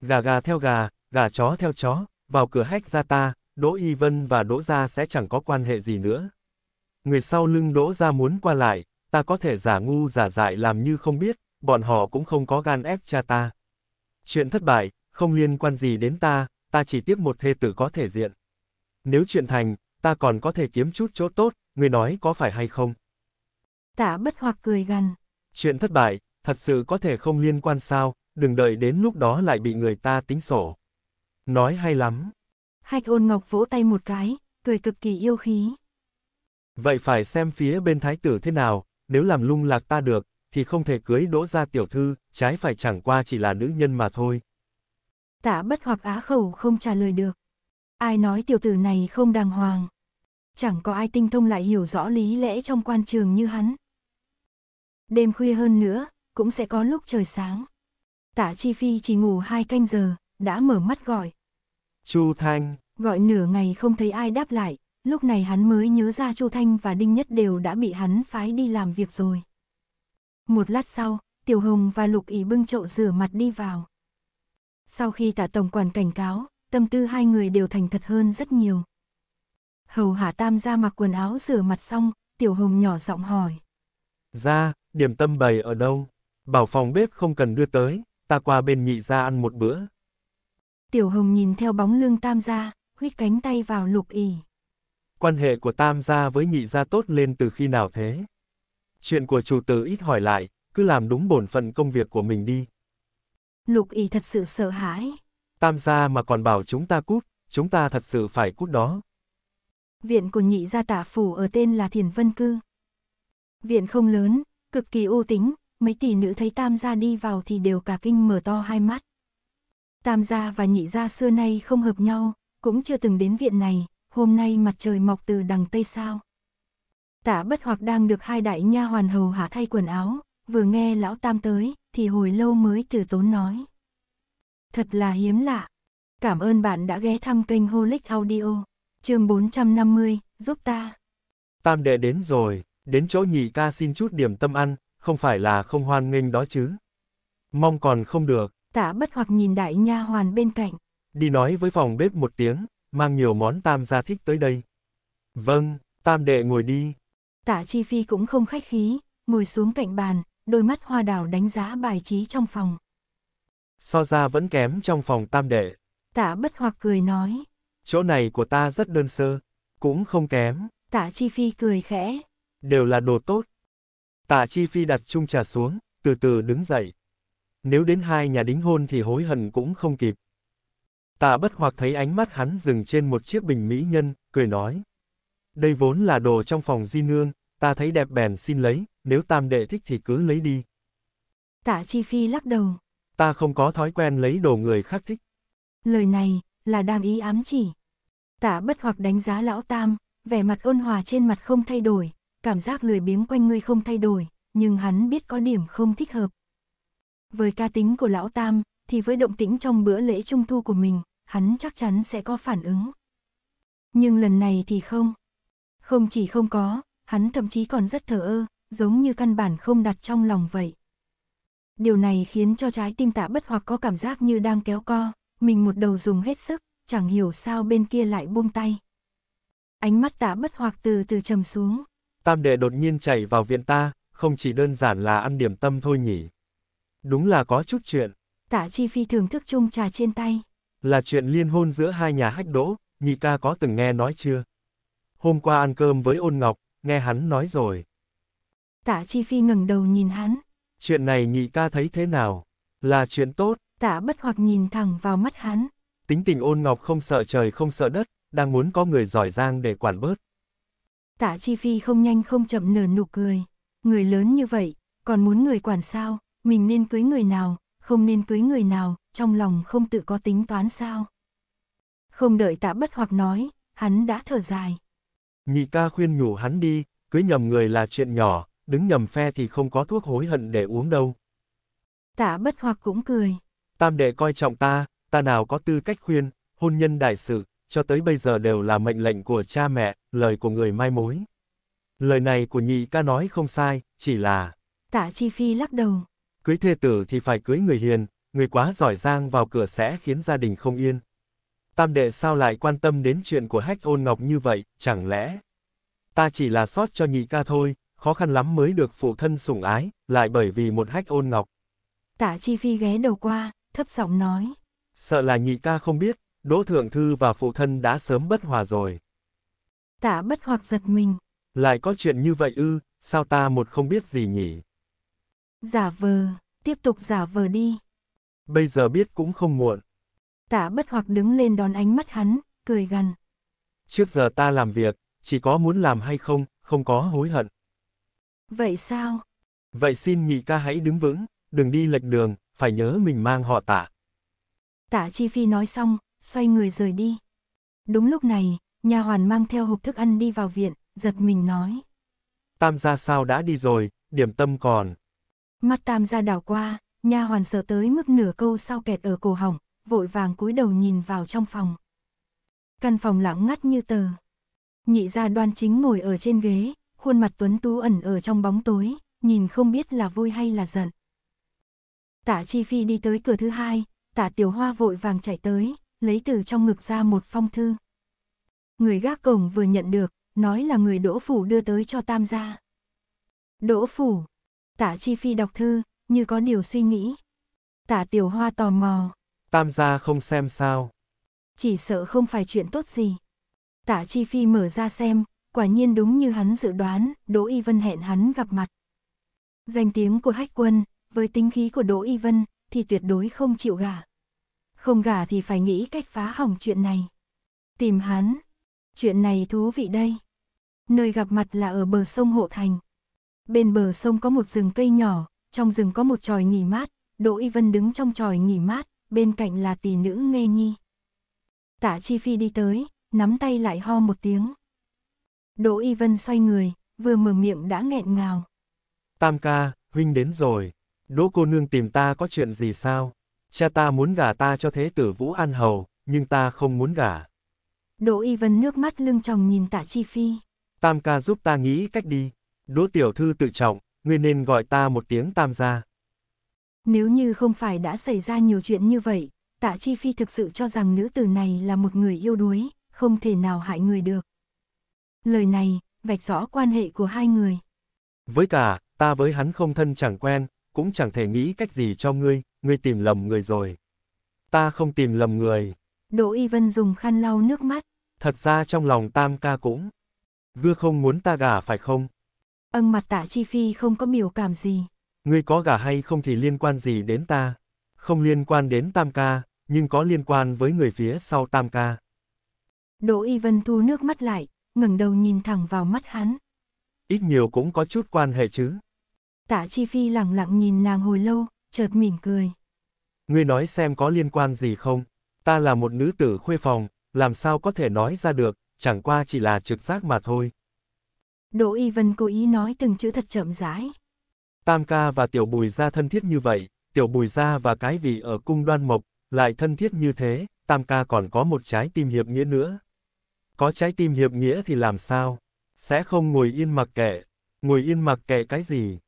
Speaker 2: Gà gà theo gà, gà chó theo chó, vào cửa hách ra ta, Đỗ Y Vân và Đỗ Gia sẽ chẳng có quan hệ gì nữa người sau lưng đỗ ra muốn qua lại, ta có thể giả ngu giả dại làm như không biết, bọn họ cũng không có gan ép cha ta. Chuyện thất bại, không liên quan gì đến ta, ta chỉ tiếc một thê tử có thể diện. Nếu chuyện thành, ta còn có thể kiếm chút chỗ tốt, người nói có phải hay không?
Speaker 1: Tạ bất hoặc cười gằn.
Speaker 2: Chuyện thất bại, thật sự có thể không liên quan sao, đừng đợi đến lúc đó lại bị người ta tính sổ. Nói hay lắm.
Speaker 1: Hạch ôn ngọc vỗ tay một cái, cười cực kỳ yêu khí.
Speaker 2: Vậy phải xem phía bên thái tử thế nào, nếu làm lung lạc ta được, thì không thể cưới đỗ gia tiểu thư, trái phải chẳng qua chỉ là nữ nhân mà thôi.
Speaker 1: Tả bất hoặc á khẩu không trả lời được. Ai nói tiểu tử này không đàng hoàng. Chẳng có ai tinh thông lại hiểu rõ lý lẽ trong quan trường như hắn. Đêm khuya hơn nữa, cũng sẽ có lúc trời sáng. Tả Chi Phi chỉ ngủ hai canh giờ, đã mở mắt gọi.
Speaker 2: Chu Thanh.
Speaker 1: Gọi nửa ngày không thấy ai đáp lại, lúc này hắn mới nhớ ra Chu Thanh và Đinh Nhất đều đã bị hắn phái đi làm việc rồi. Một lát sau, Tiểu Hồng và Lục Ý bưng chậu rửa mặt đi vào. Sau khi tạ tổng quản cảnh cáo, tâm tư hai người đều thành thật hơn rất nhiều. Hầu Hà Tam ra mặc quần áo rửa mặt xong, Tiểu Hồng nhỏ giọng hỏi.
Speaker 2: Ra, điểm tâm bày ở đâu? Bảo phòng bếp không cần đưa tới, ta qua bên nhị ra ăn một bữa.
Speaker 1: Tiểu Hồng nhìn theo bóng lương Tam ra, huyết cánh tay vào Lục Ý.
Speaker 2: Quan hệ của tam gia với nhị gia tốt lên từ khi nào thế? Chuyện của chủ tử ít hỏi lại, cứ làm đúng bổn phận công việc của mình đi.
Speaker 1: Lục y thật sự sợ hãi.
Speaker 2: Tam gia mà còn bảo chúng ta cút, chúng ta thật sự phải cút đó.
Speaker 1: Viện của nhị gia tả phủ ở tên là Thiền Vân Cư. Viện không lớn, cực kỳ u tính, mấy tỷ nữ thấy tam gia đi vào thì đều cả kinh mở to hai mắt. Tam gia và nhị gia xưa nay không hợp nhau, cũng chưa từng đến viện này, hôm nay mặt trời mọc từ đằng tây sao. Tả bất hoặc đang được hai đại nha hoàn hầu hạ thay quần áo, vừa nghe lão tam tới, thì hồi lâu mới từ tốn nói. Thật là hiếm lạ. Cảm ơn bạn đã ghé thăm kênh Holic Audio, chương 450, giúp ta.
Speaker 2: Tam đệ đến rồi, đến chỗ nhị ca xin chút điểm tâm ăn, không phải là không hoan nghênh đó chứ. Mong còn không được.
Speaker 1: Tả bất hoặc nhìn đại nha hoàn bên cạnh.
Speaker 2: Đi nói với phòng bếp một tiếng, mang nhiều món tam gia thích tới đây. Vâng, tam đệ ngồi đi.
Speaker 1: Tạ Chi Phi cũng không khách khí, ngồi xuống cạnh bàn, đôi mắt hoa đào đánh giá bài trí trong phòng.
Speaker 2: So ra vẫn kém trong phòng tam đệ.
Speaker 1: Tạ bất hoặc cười nói.
Speaker 2: Chỗ này của ta rất đơn sơ, cũng không kém.
Speaker 1: Tạ Chi Phi cười khẽ.
Speaker 2: Đều là đồ tốt. Tạ Chi Phi đặt chung trà xuống, từ từ đứng dậy. Nếu đến hai nhà đính hôn thì hối hận cũng không kịp. Tạ bất hoặc thấy ánh mắt hắn dừng trên một chiếc bình mỹ nhân, cười nói. Đây vốn là đồ trong phòng di nương, ta thấy đẹp bèn xin lấy, nếu tam đệ thích thì cứ lấy đi.
Speaker 1: Tạ Chi Phi lắc đầu.
Speaker 2: Ta không có thói quen lấy đồ người khác thích.
Speaker 1: Lời này, là đam ý ám chỉ. Tạ bất hoặc đánh giá lão tam, vẻ mặt ôn hòa trên mặt không thay đổi, cảm giác lười biếng quanh người không thay đổi, nhưng hắn biết có điểm không thích hợp. Với ca tính của lão tam, thì với động tĩnh trong bữa lễ trung thu của mình, hắn chắc chắn sẽ có phản ứng. Nhưng lần này thì không. Không chỉ không có, hắn thậm chí còn rất thờ ơ, giống như căn bản không đặt trong lòng vậy. Điều này khiến cho trái tim tạ bất hoặc có cảm giác như đang kéo co, mình một đầu dùng hết sức, chẳng hiểu sao bên kia lại buông tay. Ánh mắt tạ bất hoặc từ từ trầm xuống.
Speaker 2: Tam đệ đột nhiên chạy vào viện ta, không chỉ đơn giản là ăn điểm tâm thôi nhỉ. Đúng là có chút chuyện.
Speaker 1: Tạ Chi Phi thưởng thức chung trà trên tay.
Speaker 2: Là chuyện liên hôn giữa hai nhà hách đỗ, nhị ca có từng nghe nói chưa? Hôm qua ăn cơm với ôn ngọc, nghe hắn nói rồi.
Speaker 1: Tạ Chi Phi ngẩng đầu nhìn hắn.
Speaker 2: Chuyện này nhị ca thấy thế nào? Là chuyện tốt.
Speaker 1: Tạ bất hoặc nhìn thẳng vào mắt hắn.
Speaker 2: Tính tình ôn ngọc không sợ trời không sợ đất, đang muốn có người giỏi giang để quản bớt.
Speaker 1: Tạ Chi Phi không nhanh không chậm nở nụ cười. Người lớn như vậy, còn muốn người quản sao, mình nên cưới người nào, không nên cưới người nào, trong lòng không tự có tính toán sao. Không đợi tạ bất hoặc nói, hắn đã thở dài.
Speaker 2: Nhị ca khuyên nhủ hắn đi, cưới nhầm người là chuyện nhỏ, đứng nhầm phe thì không có thuốc hối hận để uống đâu.
Speaker 1: Tạ bất hoặc cũng cười.
Speaker 2: Tam đệ coi trọng ta, ta nào có tư cách khuyên, hôn nhân đại sự, cho tới bây giờ đều là mệnh lệnh của cha mẹ, lời của người mai mối. Lời này của nhị ca nói không sai, chỉ là...
Speaker 1: Tạ Chi Phi lắc đầu.
Speaker 2: Cưới thê tử thì phải cưới người hiền, người quá giỏi giang vào cửa sẽ khiến gia đình không yên. Tam đệ sao lại quan tâm đến chuyện của hách ôn ngọc như vậy, chẳng lẽ? Ta chỉ là sót cho nhị ca thôi, khó khăn lắm mới được phụ thân sủng ái, lại bởi vì một hách ôn ngọc.
Speaker 1: Tạ Chi Phi ghé đầu qua, thấp giọng nói.
Speaker 2: Sợ là nhị ca không biết, Đỗ Thượng Thư và phụ thân đã sớm bất hòa rồi.
Speaker 1: Tạ bất hoặc giật mình.
Speaker 2: Lại có chuyện như vậy ư, sao ta một không biết gì nhỉ?
Speaker 1: Giả vờ, tiếp tục giả vờ đi.
Speaker 2: Bây giờ biết cũng không muộn.
Speaker 1: Tạ bất hoặc đứng lên đón ánh mắt hắn, cười gần
Speaker 2: Trước giờ ta làm việc, chỉ có muốn làm hay không, không có hối hận.
Speaker 1: Vậy sao?
Speaker 2: Vậy xin nhị ca hãy đứng vững, đừng đi lệch đường, phải nhớ mình mang họ tạ.
Speaker 1: Tạ Chi Phi nói xong, xoay người rời đi. Đúng lúc này, nhà hoàn mang theo hộp thức ăn đi vào viện, giật mình nói.
Speaker 2: Tam gia sao đã đi rồi, điểm tâm còn.
Speaker 1: Mắt tam gia đảo qua, nha hoàn sợ tới mức nửa câu sau kẹt ở cổ họng, vội vàng cúi đầu nhìn vào trong phòng. Căn phòng lặng ngắt như tờ. Nhị gia đoan chính ngồi ở trên ghế, khuôn mặt tuấn tú ẩn ở trong bóng tối, nhìn không biết là vui hay là giận. Tạ Chi Phi đi tới cửa thứ hai, tạ Tiểu Hoa vội vàng chạy tới, lấy từ trong ngực ra một phong thư. Người gác cổng vừa nhận được, nói là người Đỗ Phủ đưa tới cho Tam gia. Đỗ Phủ, Tạ Chi Phi đọc thư, như có điều suy nghĩ. Tạ Tiểu Hoa tò mò.
Speaker 2: Tam gia không xem sao.
Speaker 1: Chỉ sợ không phải chuyện tốt gì. Tạ Chi Phi mở ra xem, quả nhiên đúng như hắn dự đoán, Đỗ Y Vân hẹn hắn gặp mặt. Danh tiếng của hách quân, với tính khí của Đỗ Y Vân, thì tuyệt đối không chịu gả. Không gả thì phải nghĩ cách phá hỏng chuyện này. Tìm hắn. Chuyện này thú vị đây. Nơi gặp mặt là ở bờ sông Hộ Thành. Bên bờ sông có một rừng cây nhỏ, trong rừng có một tròi nghỉ mát, Đỗ Y Vân đứng trong tròi nghỉ mát, bên cạnh là tỷ nữ nghe Nhi. Tạ Chi Phi đi tới, nắm tay lại ho một tiếng. Đỗ Y Vân xoay người, vừa mở miệng đã nghẹn ngào.
Speaker 2: Tam ca, huynh đến rồi. Đỗ cô nương tìm ta có chuyện gì sao? Cha ta muốn gả ta cho thế tử Vũ An Hầu, nhưng ta không muốn gả.
Speaker 1: Đỗ Y Vân nước mắt lưng chồng nhìn Tạ Chi Phi.
Speaker 2: Tam ca giúp ta nghĩ cách đi. Đỗ tiểu thư tự trọng, ngươi nên gọi ta một tiếng tam gia.
Speaker 1: Nếu như không phải đã xảy ra nhiều chuyện như vậy, tạ chi phi thực sự cho rằng nữ tử này là một người yêu đuối, không thể nào hại người được. Lời này, vạch rõ quan hệ của hai người.
Speaker 2: Với cả, ta với hắn không thân chẳng quen, cũng chẳng thể nghĩ cách gì cho ngươi, ngươi tìm lầm người rồi. Ta không tìm lầm người.
Speaker 1: Đỗ Y Vân dùng khăn lau nước mắt.
Speaker 2: Thật ra trong lòng tam ca cũng. Gưa không muốn ta gả phải không?
Speaker 1: Ân mặt tạ chi phi không có biểu cảm gì.
Speaker 2: Ngươi có gả hay không thì liên quan gì đến ta? Không liên quan đến tam ca, nhưng có liên quan với người phía sau tam ca.
Speaker 1: Đỗ Y Vân thu nước mắt lại, ngẩng đầu nhìn thẳng vào mắt hắn.
Speaker 2: Ít nhiều cũng có chút quan hệ chứ.
Speaker 1: Tạ Chi Phi lặng lặng nhìn nàng hồi lâu, chợt mỉm cười.
Speaker 2: Ngươi nói xem có liên quan gì không? Ta là một nữ tử khuê phòng, làm sao có thể nói ra được, chẳng qua chỉ là trực giác mà thôi.
Speaker 1: Đỗ Y Vân cố ý nói từng chữ thật chậm rãi.
Speaker 2: Tam ca và tiểu bùi gia thân thiết như vậy, tiểu bùi gia và cái vị ở cung đoan mộc, lại thân thiết như thế, tam ca còn có một trái tim hiệp nghĩa nữa. Có trái tim hiệp nghĩa thì làm sao? Sẽ không ngồi yên mặc kệ, ngồi yên mặc kệ cái gì?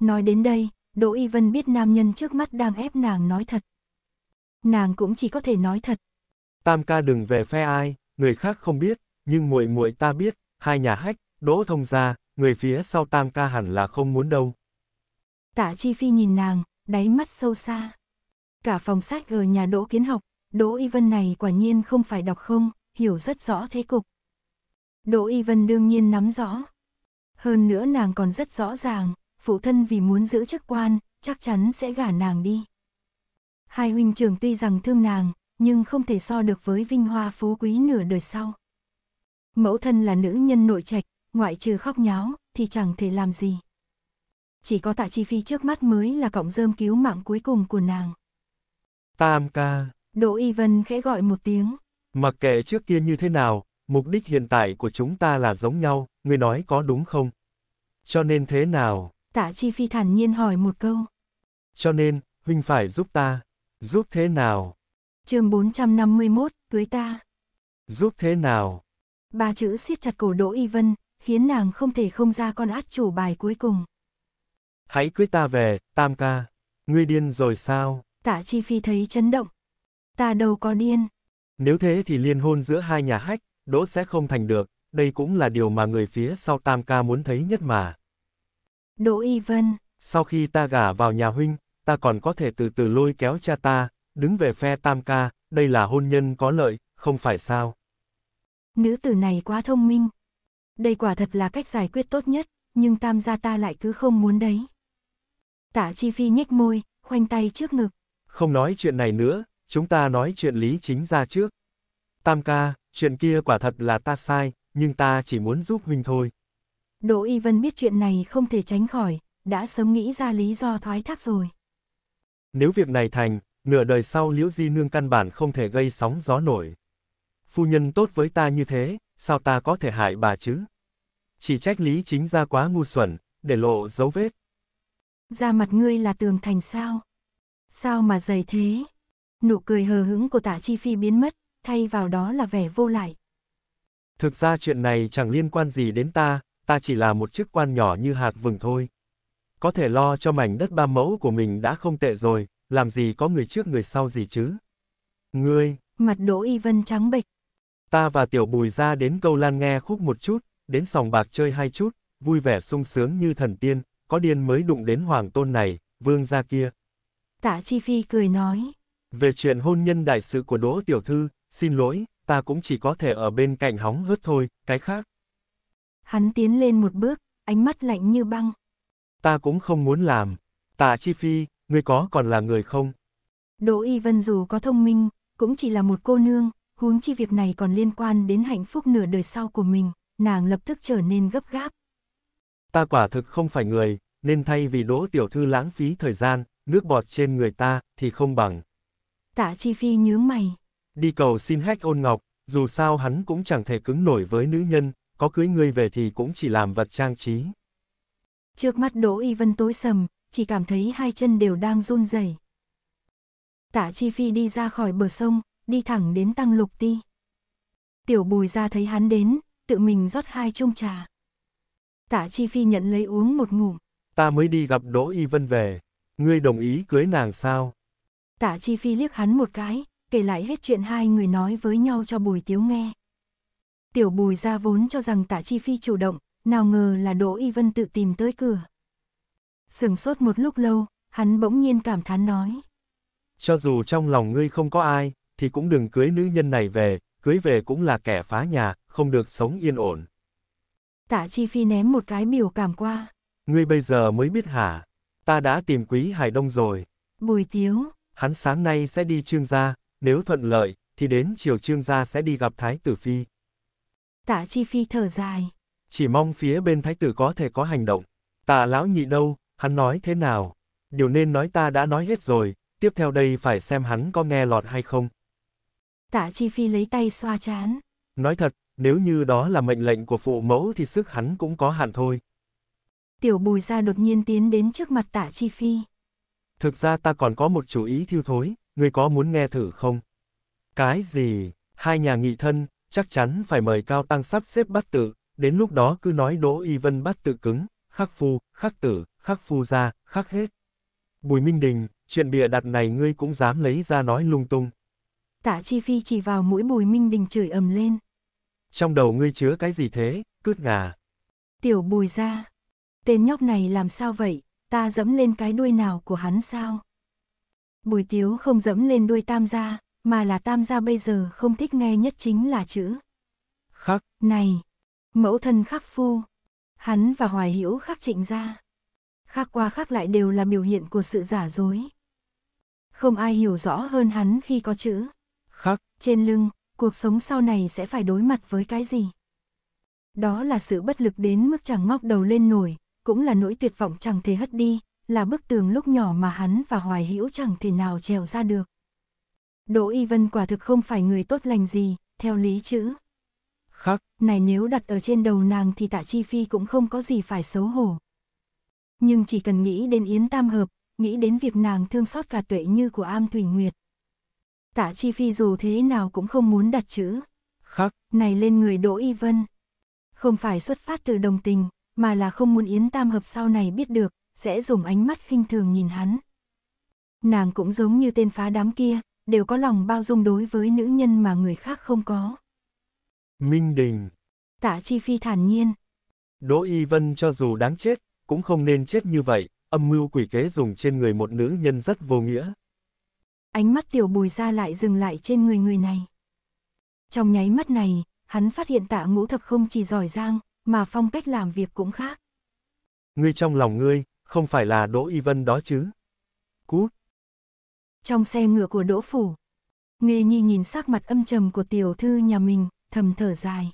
Speaker 1: Nói đến đây, Đỗ Y Vân biết nam nhân trước mắt đang ép nàng nói thật. Nàng cũng chỉ có thể nói thật.
Speaker 2: Tam ca đừng về phe ai, người khác không biết, nhưng muội muội ta biết, hai nhà hách, Đỗ thông ra, người phía sau tam ca hẳn là không muốn đâu.
Speaker 1: Tạ Chi Phi nhìn nàng, đáy mắt sâu xa. Cả phòng sách ở nhà Đỗ Kiến Học, Đỗ Y Vân này quả nhiên không phải đọc không, hiểu rất rõ thế cục. Đỗ Y Vân đương nhiên nắm rõ. Hơn nữa nàng còn rất rõ ràng, phụ thân vì muốn giữ chức quan, chắc chắn sẽ gả nàng đi. Hai huynh trưởng tuy rằng thương nàng, nhưng không thể so được với vinh hoa phú quý nửa đời sau. Mẫu thân là nữ nhân nội trạch, ngoại trừ khóc nháo, thì chẳng thể làm gì. Chỉ có tạ chi phi trước mắt mới là cọng rơm cứu mạng cuối cùng của nàng.
Speaker 2: Tam ca.
Speaker 1: Đỗ Y Vân khẽ gọi một tiếng.
Speaker 2: Mặc kệ trước kia như thế nào, mục đích hiện tại của chúng ta là giống nhau, người nói có đúng không? Cho nên thế nào?
Speaker 1: Tạ Chi Phi thản nhiên hỏi một câu.
Speaker 2: Cho nên, huynh phải giúp ta. Giúp thế nào?
Speaker 1: chương 451, cưới ta.
Speaker 2: Giúp thế nào?
Speaker 1: Ba chữ siết chặt cổ Đỗ Y Vân, khiến nàng không thể không ra con át chủ bài cuối cùng.
Speaker 2: Hãy cưới ta về, Tam ca. Ngươi điên rồi sao?
Speaker 1: Tạ Chi Phi thấy chấn động. Ta đâu có điên.
Speaker 2: Nếu thế thì liên hôn giữa hai nhà hách, đỗ sẽ không thành được, đây cũng là điều mà người phía sau Tam ca muốn thấy nhất mà.
Speaker 1: Đỗ Y Vân.
Speaker 2: Sau khi ta gả vào nhà huynh, ta còn có thể từ từ lôi kéo cha ta, đứng về phe Tam ca, đây là hôn nhân có lợi, không phải sao?
Speaker 1: Nữ tử này quá thông minh, đây quả thật là cách giải quyết tốt nhất, nhưng tam gia ta lại cứ không muốn đấy. Tạ Chi Phi nhếch môi, khoanh tay trước ngực.
Speaker 2: Không nói chuyện này nữa, chúng ta nói chuyện lý chính ra trước. Tam ca, chuyện kia quả thật là ta sai, nhưng ta chỉ muốn giúp huynh thôi.
Speaker 1: Đỗ Y Vân biết chuyện này không thể tránh khỏi, đã sớm nghĩ ra lý do thoái thác rồi.
Speaker 2: Nếu việc này thành, nửa đời sau Liễu Di Nương căn bản không thể gây sóng gió nổi. Phu nhân tốt với ta như thế, sao ta có thể hại bà chứ? Chỉ trách Lý Chính ra quá ngu xuẩn, để lộ dấu vết.
Speaker 1: Da mặt ngươi là tường thành sao? Sao mà dày thế? Nụ cười hờ hững của tạ Chi Phi biến mất, thay vào đó là vẻ vô lại.
Speaker 2: Thực ra chuyện này chẳng liên quan gì đến ta, ta chỉ là một chức quan nhỏ như hạt vừng thôi. Có thể lo cho mảnh đất ba mẫu của mình đã không tệ rồi, làm gì có người trước người sau gì chứ. Ngươi!
Speaker 1: Mặt Đỗ Y Vân trắng bệch,
Speaker 2: Ta và Tiểu Bùi ra đến câu lan nghe khúc một chút, đến sòng bạc chơi hai chút, vui vẻ sung sướng như thần tiên, có điên mới đụng đến hoàng tôn này, vương gia kia.
Speaker 1: Tạ Chi Phi cười nói.
Speaker 2: Về chuyện hôn nhân đại sự của Đỗ Tiểu Thư, xin lỗi, ta cũng chỉ có thể ở bên cạnh hóng hớt thôi, cái khác.
Speaker 1: Hắn tiến lên một bước, ánh mắt lạnh
Speaker 2: như băng. Ta cũng không muốn làm. Tạ Chi Phi, ngươi có còn là người không?
Speaker 1: Đỗ Y Vân dù có thông minh, cũng chỉ là một cô nương, huống chi việc này còn liên quan đến hạnh phúc nửa đời sau của mình, nàng lập tức trở nên gấp gáp.
Speaker 2: Ta quả thực không phải người, nên thay vì đỗ tiểu thư lãng phí thời gian, nước bọt trên người ta, thì không bằng.
Speaker 1: Tạ Chi Phi nhớ mày.
Speaker 2: Đi cầu xin hách ôn ngọc, dù sao hắn cũng chẳng thể cứng nổi với nữ nhân, có cưới ngươi về thì cũng chỉ làm vật trang trí.
Speaker 1: Trước mắt Đỗ Y Vân tối sầm, chỉ cảm thấy hai chân đều đang run rẩy. Tạ Chi Phi đi ra khỏi bờ sông, đi thẳng đến tăng lục ti. Tiểu bùi ra thấy hắn đến, tự mình rót hai chung trà. Tạ Chi Phi nhận lấy uống một ngụm.
Speaker 2: Ta mới đi gặp Đỗ Y Vân về, ngươi đồng ý cưới nàng sao?
Speaker 1: Tạ Chi Phi liếc hắn một cái, kể lại hết chuyện hai người nói với nhau cho bùi tiếu nghe. Tiểu bùi ra vốn cho rằng Tạ Chi Phi chủ động, nào ngờ là Đỗ Y Vân tự tìm tới cửa. Sừng sốt một lúc lâu, hắn bỗng nhiên cảm thán nói.
Speaker 2: Cho dù trong lòng ngươi không có ai, thì cũng đừng cưới nữ nhân này về, cưới về cũng là kẻ phá nhà, không được sống yên ổn.
Speaker 1: Tạ Chi Phi ném một cái biểu cảm qua.
Speaker 2: Ngươi bây giờ mới biết hả? Ta đã tìm quý Hải Đông rồi. Bùi Tiếu. Hắn sáng nay sẽ đi trương gia, nếu thuận lợi, thì đến chiều trương gia sẽ đi gặp Thái tử Phi.
Speaker 1: Tạ Chi Phi thở dài.
Speaker 2: Chỉ mong phía bên Thái tử có thể có hành động. Tạ lão nhị đâu, hắn nói thế nào? Điều nên nói ta đã nói hết rồi, tiếp theo đây phải xem hắn có nghe lọt hay không.
Speaker 1: Tạ Chi Phi lấy tay xoa chán.
Speaker 2: Nói thật, nếu như đó là mệnh lệnh của phụ mẫu thì sức hắn cũng có hạn thôi.
Speaker 1: Tiểu bùi gia đột nhiên tiến đến trước mặt tạ chi phi.
Speaker 2: Thực ra ta còn có một chủ ý thiêu thối, người có muốn nghe thử không? Cái gì, hai nhà nghị thân, chắc chắn phải mời cao tăng sắp xếp bắt tự, đến lúc đó cứ nói đỗ y vân bắt tự cứng, khắc phu, khắc tử, khắc phu ra, khắc hết. Bùi Minh Đình, chuyện bịa đặt này ngươi cũng dám lấy ra nói lung tung.
Speaker 1: Tạ Chi Phi chỉ vào mũi Bùi Minh Đình chửi ầm lên.
Speaker 2: Trong đầu ngươi chứa cái gì thế, cướp ngà.
Speaker 1: Tiểu Bùi ra. Tên nhóc này làm sao vậy, ta dẫm lên cái đuôi nào của hắn sao? Bùi Tiếu không dẫm lên đuôi Tam gia, mà là Tam gia bây giờ không thích nghe nhất chính là chữ. Khắc. Này. Mẫu thân khắc phu. Hắn và Hoài Hữu khắc trịnh gia, khắc qua khắc lại đều là biểu hiện của sự giả dối. Không ai hiểu rõ hơn hắn khi có chữ trên lưng, cuộc sống sau này sẽ phải đối mặt với cái gì? Đó là sự bất lực đến mức chẳng ngóc đầu lên nổi, cũng là nỗi tuyệt vọng chẳng thể hất đi, là bức tường lúc nhỏ mà hắn và Hoài Hữu chẳng thể nào trèo ra được. Đỗ Y Vân quả thực không phải người tốt lành gì, theo lý chữ. Khắc, này nếu đặt ở trên đầu nàng thì tạ chi phi cũng không có gì phải xấu hổ. Nhưng chỉ cần nghĩ đến Yến Tam Hợp, nghĩ đến việc nàng thương xót cả tuệ như của am Thủy Nguyệt. Tạ Chi Phi dù thế nào cũng không muốn đặt chữ khắc này lên người Đỗ Y Vân. Không phải xuất phát từ đồng tình, mà là không muốn Yến Tam Hợp sau này biết được, sẽ dùng ánh mắt khinh thường nhìn hắn. Nàng cũng giống như tên phá đám kia, đều có lòng bao dung đối với nữ nhân mà người khác không có.
Speaker 2: Minh Đình
Speaker 1: Tạ Chi Phi thản nhiên
Speaker 2: Đỗ Y Vân cho dù đáng chết, cũng không nên chết như vậy, âm mưu quỷ kế dùng trên người một nữ nhân rất vô nghĩa,
Speaker 1: ánh mắt tiểu bùi ra lại dừng lại trên người người này. Trong nháy mắt này, hắn phát hiện tạ ngũ thập không chỉ giỏi giang, mà phong cách làm việc cũng khác.
Speaker 2: Ngươi trong lòng ngươi, không phải là Đỗ Y Vân đó chứ? Cút!
Speaker 1: Trong xe ngựa của Đỗ Phủ, Nghê Nhi nhìn sắc mặt âm trầm của tiểu thư nhà mình, thầm thở dài.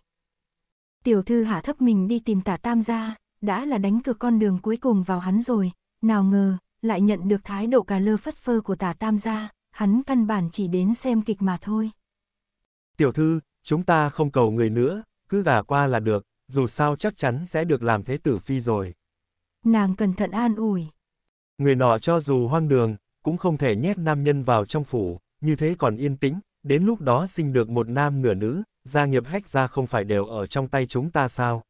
Speaker 1: Tiểu thư hạ thấp mình đi tìm tả tam gia, đã là đánh cược con đường cuối cùng vào hắn rồi, nào ngờ, lại nhận được thái độ cà lơ phất phơ của tả tam gia, hắn căn bản chỉ đến xem kịch mà thôi.
Speaker 2: Tiểu thư, chúng ta không cầu người nữa, cứ gả qua là được, dù sao chắc chắn sẽ được làm thế tử phi rồi.
Speaker 1: Nàng cẩn thận an ủi.
Speaker 2: Người nọ cho dù hoang đường, cũng không thể nhét nam nhân vào trong phủ, như thế còn yên tĩnh, đến lúc đó sinh được một nam nửa nữ, gia nghiệp hách ra không phải đều ở trong tay chúng ta sao?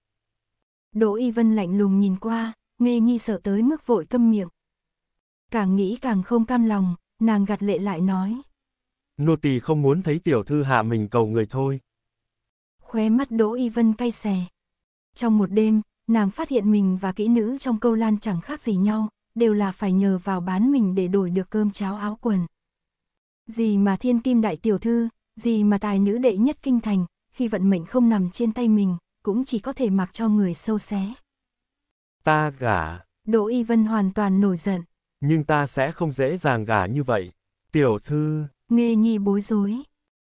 Speaker 1: Đỗ Y Vân lạnh lùng nhìn qua, nghe nghi sợ tới mức vội câm miệng. Càng nghĩ càng không cam lòng, Nàng gạt lệ lại nói.
Speaker 2: Nô tỳ không muốn thấy tiểu thư hạ mình cầu người thôi.
Speaker 1: Khóe mắt Đỗ Y Vân cay xè. Trong một đêm, nàng phát hiện mình và kỹ nữ trong câu lan chẳng khác gì nhau, đều là phải nhờ vào bán mình để đổi được cơm cháo áo quần. Gì mà thiên kim đại tiểu thư, gì mà tài nữ đệ nhất kinh thành, khi vận mệnh không nằm trên tay mình, cũng chỉ có thể mặc cho người sâu xé.
Speaker 2: Ta gả.
Speaker 1: Đỗ Y Vân hoàn toàn nổi giận,
Speaker 2: nhưng ta sẽ không dễ dàng gả như vậy. Tiểu thư...
Speaker 1: nghe nhi bối rối.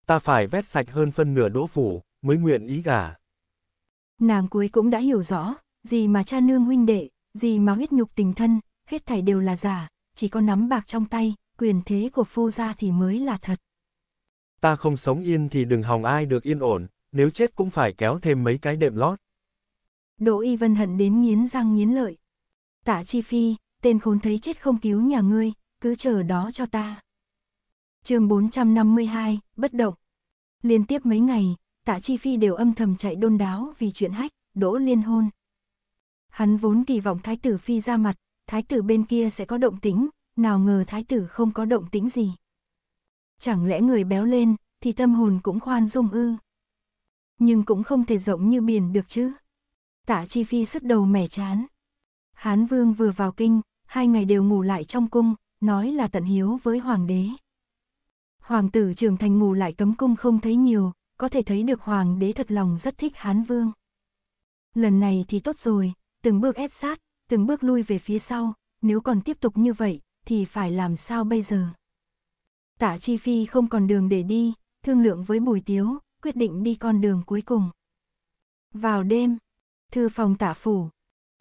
Speaker 2: Ta phải vét sạch hơn phân nửa đỗ phủ, mới nguyện ý gả.
Speaker 1: Nàng cuối cũng đã hiểu rõ, gì mà cha nương huynh đệ, gì mà huyết nhục tình thân, hết thảy đều là giả, chỉ có nắm bạc trong tay, quyền thế của phu gia thì mới là thật.
Speaker 2: Ta không sống yên thì đừng hòng ai được yên ổn, nếu chết cũng phải kéo thêm mấy cái đệm lót.
Speaker 1: Đỗ Y Vân hận đến nghiến răng nghiến lợi. Tạ Chi Phi, tên khốn thấy chết không cứu nhà ngươi, cứ chờ đó cho ta. chương 452, bất động. Liên tiếp mấy ngày, tạ chi phi đều âm thầm chạy đôn đáo vì chuyện hách, đỗ liên hôn. Hắn vốn kỳ vọng thái tử phi ra mặt, thái tử bên kia sẽ có động tính, nào ngờ thái tử không có động tính gì. Chẳng lẽ người béo lên, thì tâm hồn cũng khoan dung ư. Nhưng cũng không thể rộng như biển được chứ. Tạ Chi Phi sức đầu mẻ chán. Hán Vương vừa vào kinh, hai ngày đều ngủ lại trong cung, nói là tận hiếu với hoàng đế. Hoàng tử trưởng thành ngủ lại cấm cung không thấy nhiều, có thể thấy được hoàng đế thật lòng rất thích Hán Vương. Lần này thì tốt rồi, từng bước ép sát, từng bước lui về phía sau, nếu còn tiếp tục như vậy, thì phải làm sao bây giờ? Tạ Chi Phi không còn đường để đi, thương lượng với Bùi Tiếu, quyết định đi con đường cuối cùng. Vào đêm, thư phòng tạ phủ.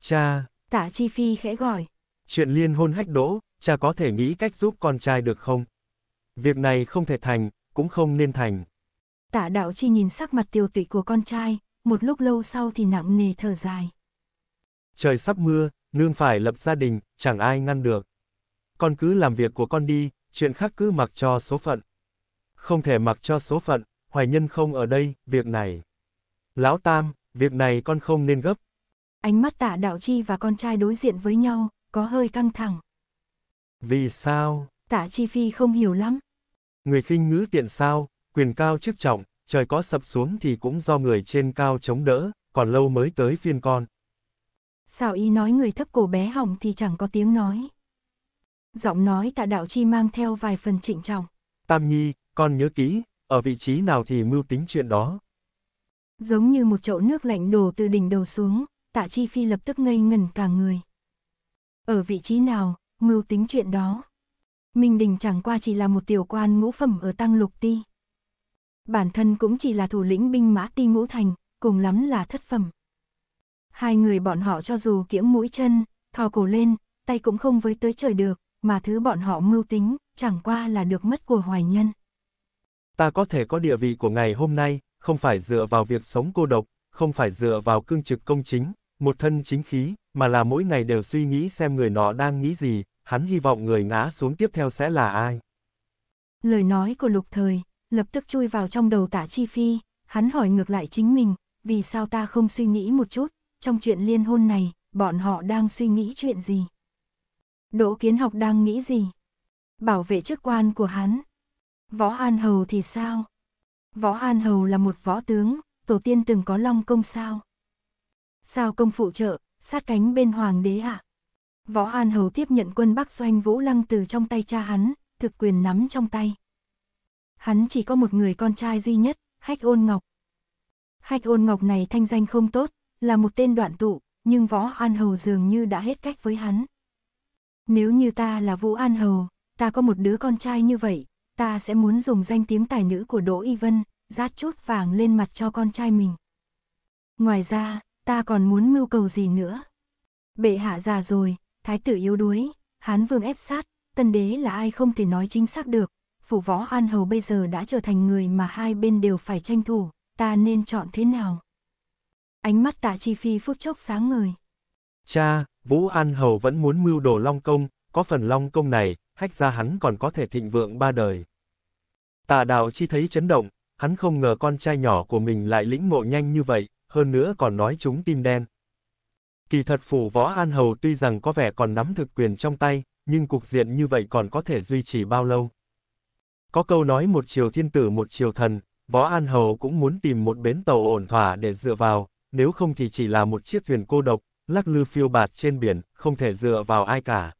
Speaker 1: Cha! Tạ Chi Phi khẽ gọi,
Speaker 2: Chuyện liên hôn hách đỗ, cha có thể nghĩ cách giúp con trai được không? Việc này không thể thành, cũng không nên thành.
Speaker 1: Tạ đạo chi nhìn sắc mặt tiêu tụy của con trai, một lúc lâu sau thì nặng nề thở dài.
Speaker 2: Trời sắp mưa, nương phải lập gia đình, chẳng ai ngăn được. Con cứ làm việc của con đi, chuyện khác cứ mặc cho số phận. Không thể mặc cho số phận, hoài nhân không ở đây, việc này. Lão Tam, việc này con không nên gấp.
Speaker 1: Ánh mắt tạ đạo chi và con trai đối diện với nhau, có hơi căng thẳng.
Speaker 2: Vì sao?
Speaker 1: Tạ Chi Phi không hiểu lắm.
Speaker 2: Người khinh ngữ tiện sao, quyền cao chức trọng, trời có sập xuống thì cũng do người trên cao chống đỡ, còn lâu mới tới phiên con.
Speaker 1: Sao y nói người thấp cổ bé hỏng thì chẳng có tiếng nói. Giọng nói tạ đạo chi mang theo vài phần trịnh trọng.
Speaker 2: Tam Nhi, con nhớ kỹ, ở vị trí nào thì mưu tính chuyện đó.
Speaker 1: Giống như một chậu nước lạnh đổ từ đỉnh đầu xuống, tạ chi phi lập tức ngây ngẩn cả người ở vị trí nào, mưu tính chuyện đó. Minh Đình chẳng qua chỉ là một tiểu quan ngũ phẩm ở Tăng Lục Ti. Bản thân cũng chỉ là thủ lĩnh binh mã ti ngũ thành, cùng lắm là thất phẩm. Hai người bọn họ cho dù kiễng mũi chân, thò cổ lên, tay cũng không với tới trời được, mà thứ bọn họ mưu tính, chẳng qua là được mất của hoài nhân.
Speaker 2: Ta có thể có địa vị của ngày hôm nay, không phải dựa vào việc sống cô độc, không phải dựa vào cương trực công chính, một thân chính khí, mà là mỗi ngày đều suy nghĩ xem người nọ đang nghĩ gì, hắn hy vọng người ngã xuống tiếp theo sẽ là ai.
Speaker 1: Lời nói của lục thời, lập tức chui vào trong đầu tả chi phi, hắn hỏi ngược lại chính mình, vì sao ta không suy nghĩ một chút, trong chuyện liên hôn này, bọn họ đang suy nghĩ chuyện gì? Đỗ kiến học đang nghĩ gì? Bảo vệ chức quan của hắn. Võ An Hầu thì sao? Võ An Hầu là một võ tướng, tổ tiên từng có long công sao? Sao công phụ trợ, sát cánh bên hoàng đế ạ. Võ An Hầu tiếp nhận quân Bắc Doanh Vũ Lăng từ trong tay cha hắn, thực quyền nắm trong tay. Hắn chỉ có một người con trai duy nhất, Hách Ôn Ngọc. Hách Ôn Ngọc này thanh danh không tốt, là một tên đoạn tụ, nhưng Võ An Hầu dường như đã hết cách với hắn. Nếu như ta là Vũ An Hầu, ta có một đứa con trai như vậy, ta sẽ muốn dùng danh tiếng tài nữ của Đỗ Y Vân, rát chút vàng lên mặt cho con trai mình. Ngoài ra, ta còn muốn mưu cầu gì nữa? Bệ hạ già rồi, thái tử yếu đuối, hán vương ép sát, tân đế là ai không thể nói chính xác được. Phủ võ an hầu bây giờ đã trở thành người mà hai bên đều phải tranh thủ, ta nên chọn thế nào? Ánh mắt tạ chi phi phút chốc sáng ngời.
Speaker 2: Cha, Vũ An Hầu vẫn muốn mưu đồ Long Công, có phần Long Công này, hách ra hắn còn có thể thịnh vượng ba đời. Tạ đạo chi thấy chấn động, hắn không ngờ con trai nhỏ của mình lại lĩnh ngộ nhanh như vậy, hơn nữa còn nói chúng tim đen. Kỳ thật phủ võ An Hầu tuy rằng có vẻ còn nắm thực quyền trong tay, nhưng cục diện như vậy còn có thể duy trì bao lâu. Có câu nói một triều thiên tử một triều thần, võ An Hầu cũng muốn tìm một bến tàu ổn thỏa để dựa vào, nếu không thì chỉ là một chiếc thuyền cô độc, lắc lư phiêu bạt trên biển, không thể dựa vào ai cả.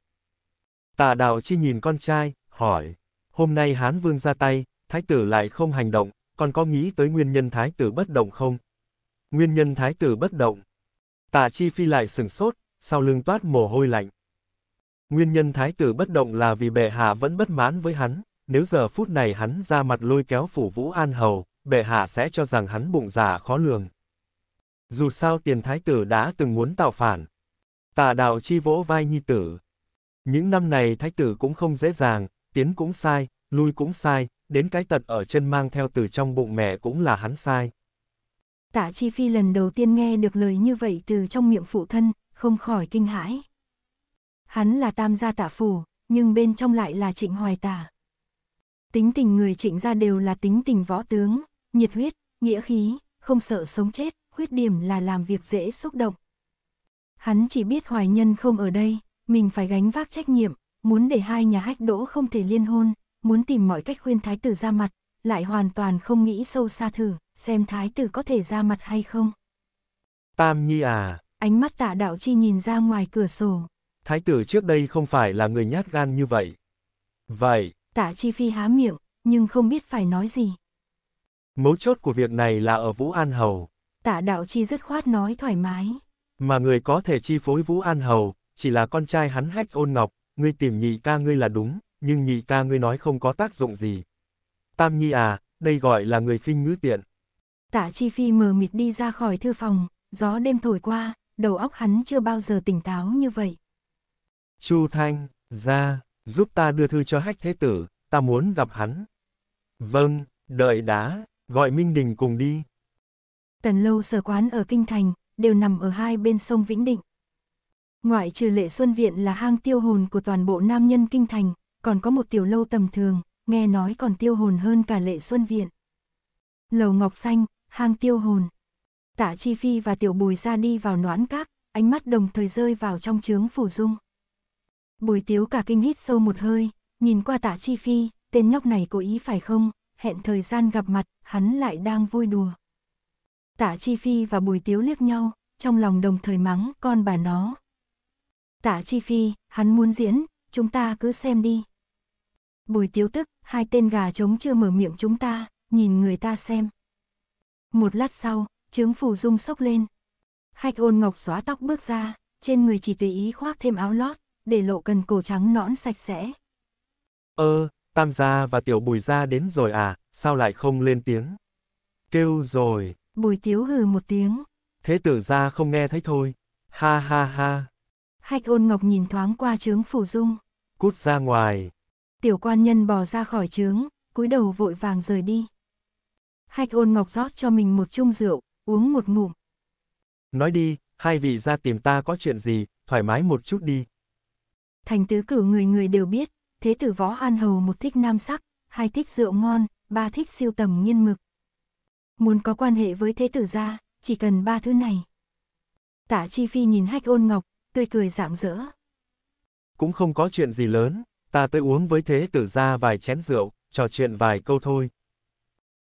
Speaker 2: Tạ đạo chi nhìn con trai, hỏi, hôm nay Hán Vương ra tay, Thái tử lại không hành động, còn có nghĩ tới nguyên nhân Thái tử bất động không? nguyên nhân thái tử bất động. Tạ Chi Phi lại sừng sốt, sau lưng toát mồ hôi lạnh. Nguyên nhân thái tử bất động là vì bệ hạ vẫn bất mãn với hắn, nếu giờ phút này hắn ra mặt lôi kéo phủ vũ an hầu, bệ hạ sẽ cho rằng hắn bụng giả khó lường. Dù sao tiền thái tử đã từng muốn tạo phản. Tạ đạo chi vỗ vai nhi tử. Những năm này thái tử cũng không dễ dàng, tiến cũng sai, lui cũng sai, đến cái tật ở chân mang theo từ trong bụng mẹ cũng là hắn sai.
Speaker 1: Tạ Chi Phi lần đầu tiên nghe được lời như vậy từ trong miệng phụ thân, không khỏi kinh hãi. Hắn là tam gia tạ phủ, nhưng bên trong lại là trịnh hoài tả. Tính tình người trịnh gia đều là tính tình võ tướng, nhiệt huyết, nghĩa khí, không sợ sống chết, khuyết điểm là làm việc dễ xúc động. Hắn chỉ biết hoài nhân không ở đây, mình phải gánh vác trách nhiệm, muốn để hai nhà hách đỗ không thể liên hôn, muốn tìm mọi cách khuyên thái tử ra mặt, lại hoàn toàn không nghĩ sâu xa thử xem thái tử có thể ra mặt hay không.
Speaker 2: Tam Nhi à.
Speaker 1: Ánh mắt tạ đạo chi nhìn ra ngoài cửa
Speaker 2: sổ. Thái tử trước đây không phải là người nhát gan như vậy. Vậy.
Speaker 1: Tạ chi phi há miệng, nhưng không biết phải nói gì.
Speaker 2: Mấu chốt của việc này là ở Vũ An Hầu.
Speaker 1: Tạ đạo chi dứt khoát nói thoải mái.
Speaker 2: Mà người có thể chi phối Vũ An Hầu, chỉ là con trai hắn hách ôn ngọc, ngươi tìm nhị ca ngươi là đúng, nhưng nhị ca ngươi nói không có tác dụng gì. Tam Nhi à, đây gọi là người khinh ngữ tiện.
Speaker 1: Tạ Chi Phi mờ mịt đi ra khỏi thư phòng, gió đêm thổi qua, đầu óc hắn chưa bao giờ tỉnh táo như vậy.
Speaker 2: Chu Thanh, ra, giúp ta đưa thư cho hách thế tử, ta muốn gặp hắn. Vâng, đợi đã. gọi Minh Đình cùng đi.
Speaker 1: Tần lâu sở quán ở Kinh Thành, đều nằm ở hai bên sông Vĩnh Định. Ngoại trừ lệ xuân viện là hang tiêu hồn của toàn bộ nam nhân Kinh Thành, còn có một tiểu lâu tầm thường, nghe nói còn tiêu hồn hơn cả lệ xuân viện. Lầu Ngọc Xanh, hang tiêu hồn. tạ Chi Phi và Tiểu Bùi ra đi vào noãn các, ánh mắt đồng thời rơi vào trong trướng phủ dung. Bùi Tiếu cả kinh hít sâu một hơi, nhìn qua tạ Chi Phi, tên nhóc này cố ý phải không, hẹn thời gian gặp mặt, hắn lại đang vui đùa. tạ Chi Phi và Bùi Tiếu liếc nhau, trong lòng đồng thời mắng con bà nó. tạ Chi Phi, hắn muốn diễn, chúng ta cứ xem đi. Bùi Tiếu tức, hai tên gà trống chưa mở miệng chúng ta, nhìn người ta xem. Một lát sau, trướng phủ dung sốc lên. Hạch ôn ngọc xóa tóc bước ra, trên người chỉ tùy ý khoác thêm áo lót, để lộ cần cổ trắng nõn sạch sẽ.
Speaker 2: Ơ, ờ, tam gia và tiểu bùi gia đến rồi à, sao lại không lên tiếng? Kêu rồi. Bùi tiếu hừ một tiếng. Thế tử gia không nghe thấy thôi. Ha ha ha.
Speaker 1: Hạch ôn ngọc nhìn thoáng qua trướng phủ dung.
Speaker 2: Cút ra ngoài.
Speaker 1: Tiểu quan nhân bò ra khỏi trướng, cúi đầu vội vàng rời đi. Hạch ôn ngọc rót cho mình một chung rượu, uống một ngụm.
Speaker 2: Nói đi, hai vị ra tìm ta có chuyện gì, thoải mái một chút đi.
Speaker 1: Thành tứ cử người người đều biết, thế tử võ an hầu một thích nam sắc, hai thích rượu ngon, ba thích siêu tầm nghiên mực. Muốn có quan hệ với thế tử gia, chỉ cần ba thứ này. Tả chi phi nhìn hách ôn ngọc, tươi cười rạng
Speaker 2: rỡ. Cũng không có chuyện gì lớn, ta tới uống với thế tử gia vài chén rượu, trò chuyện vài câu thôi.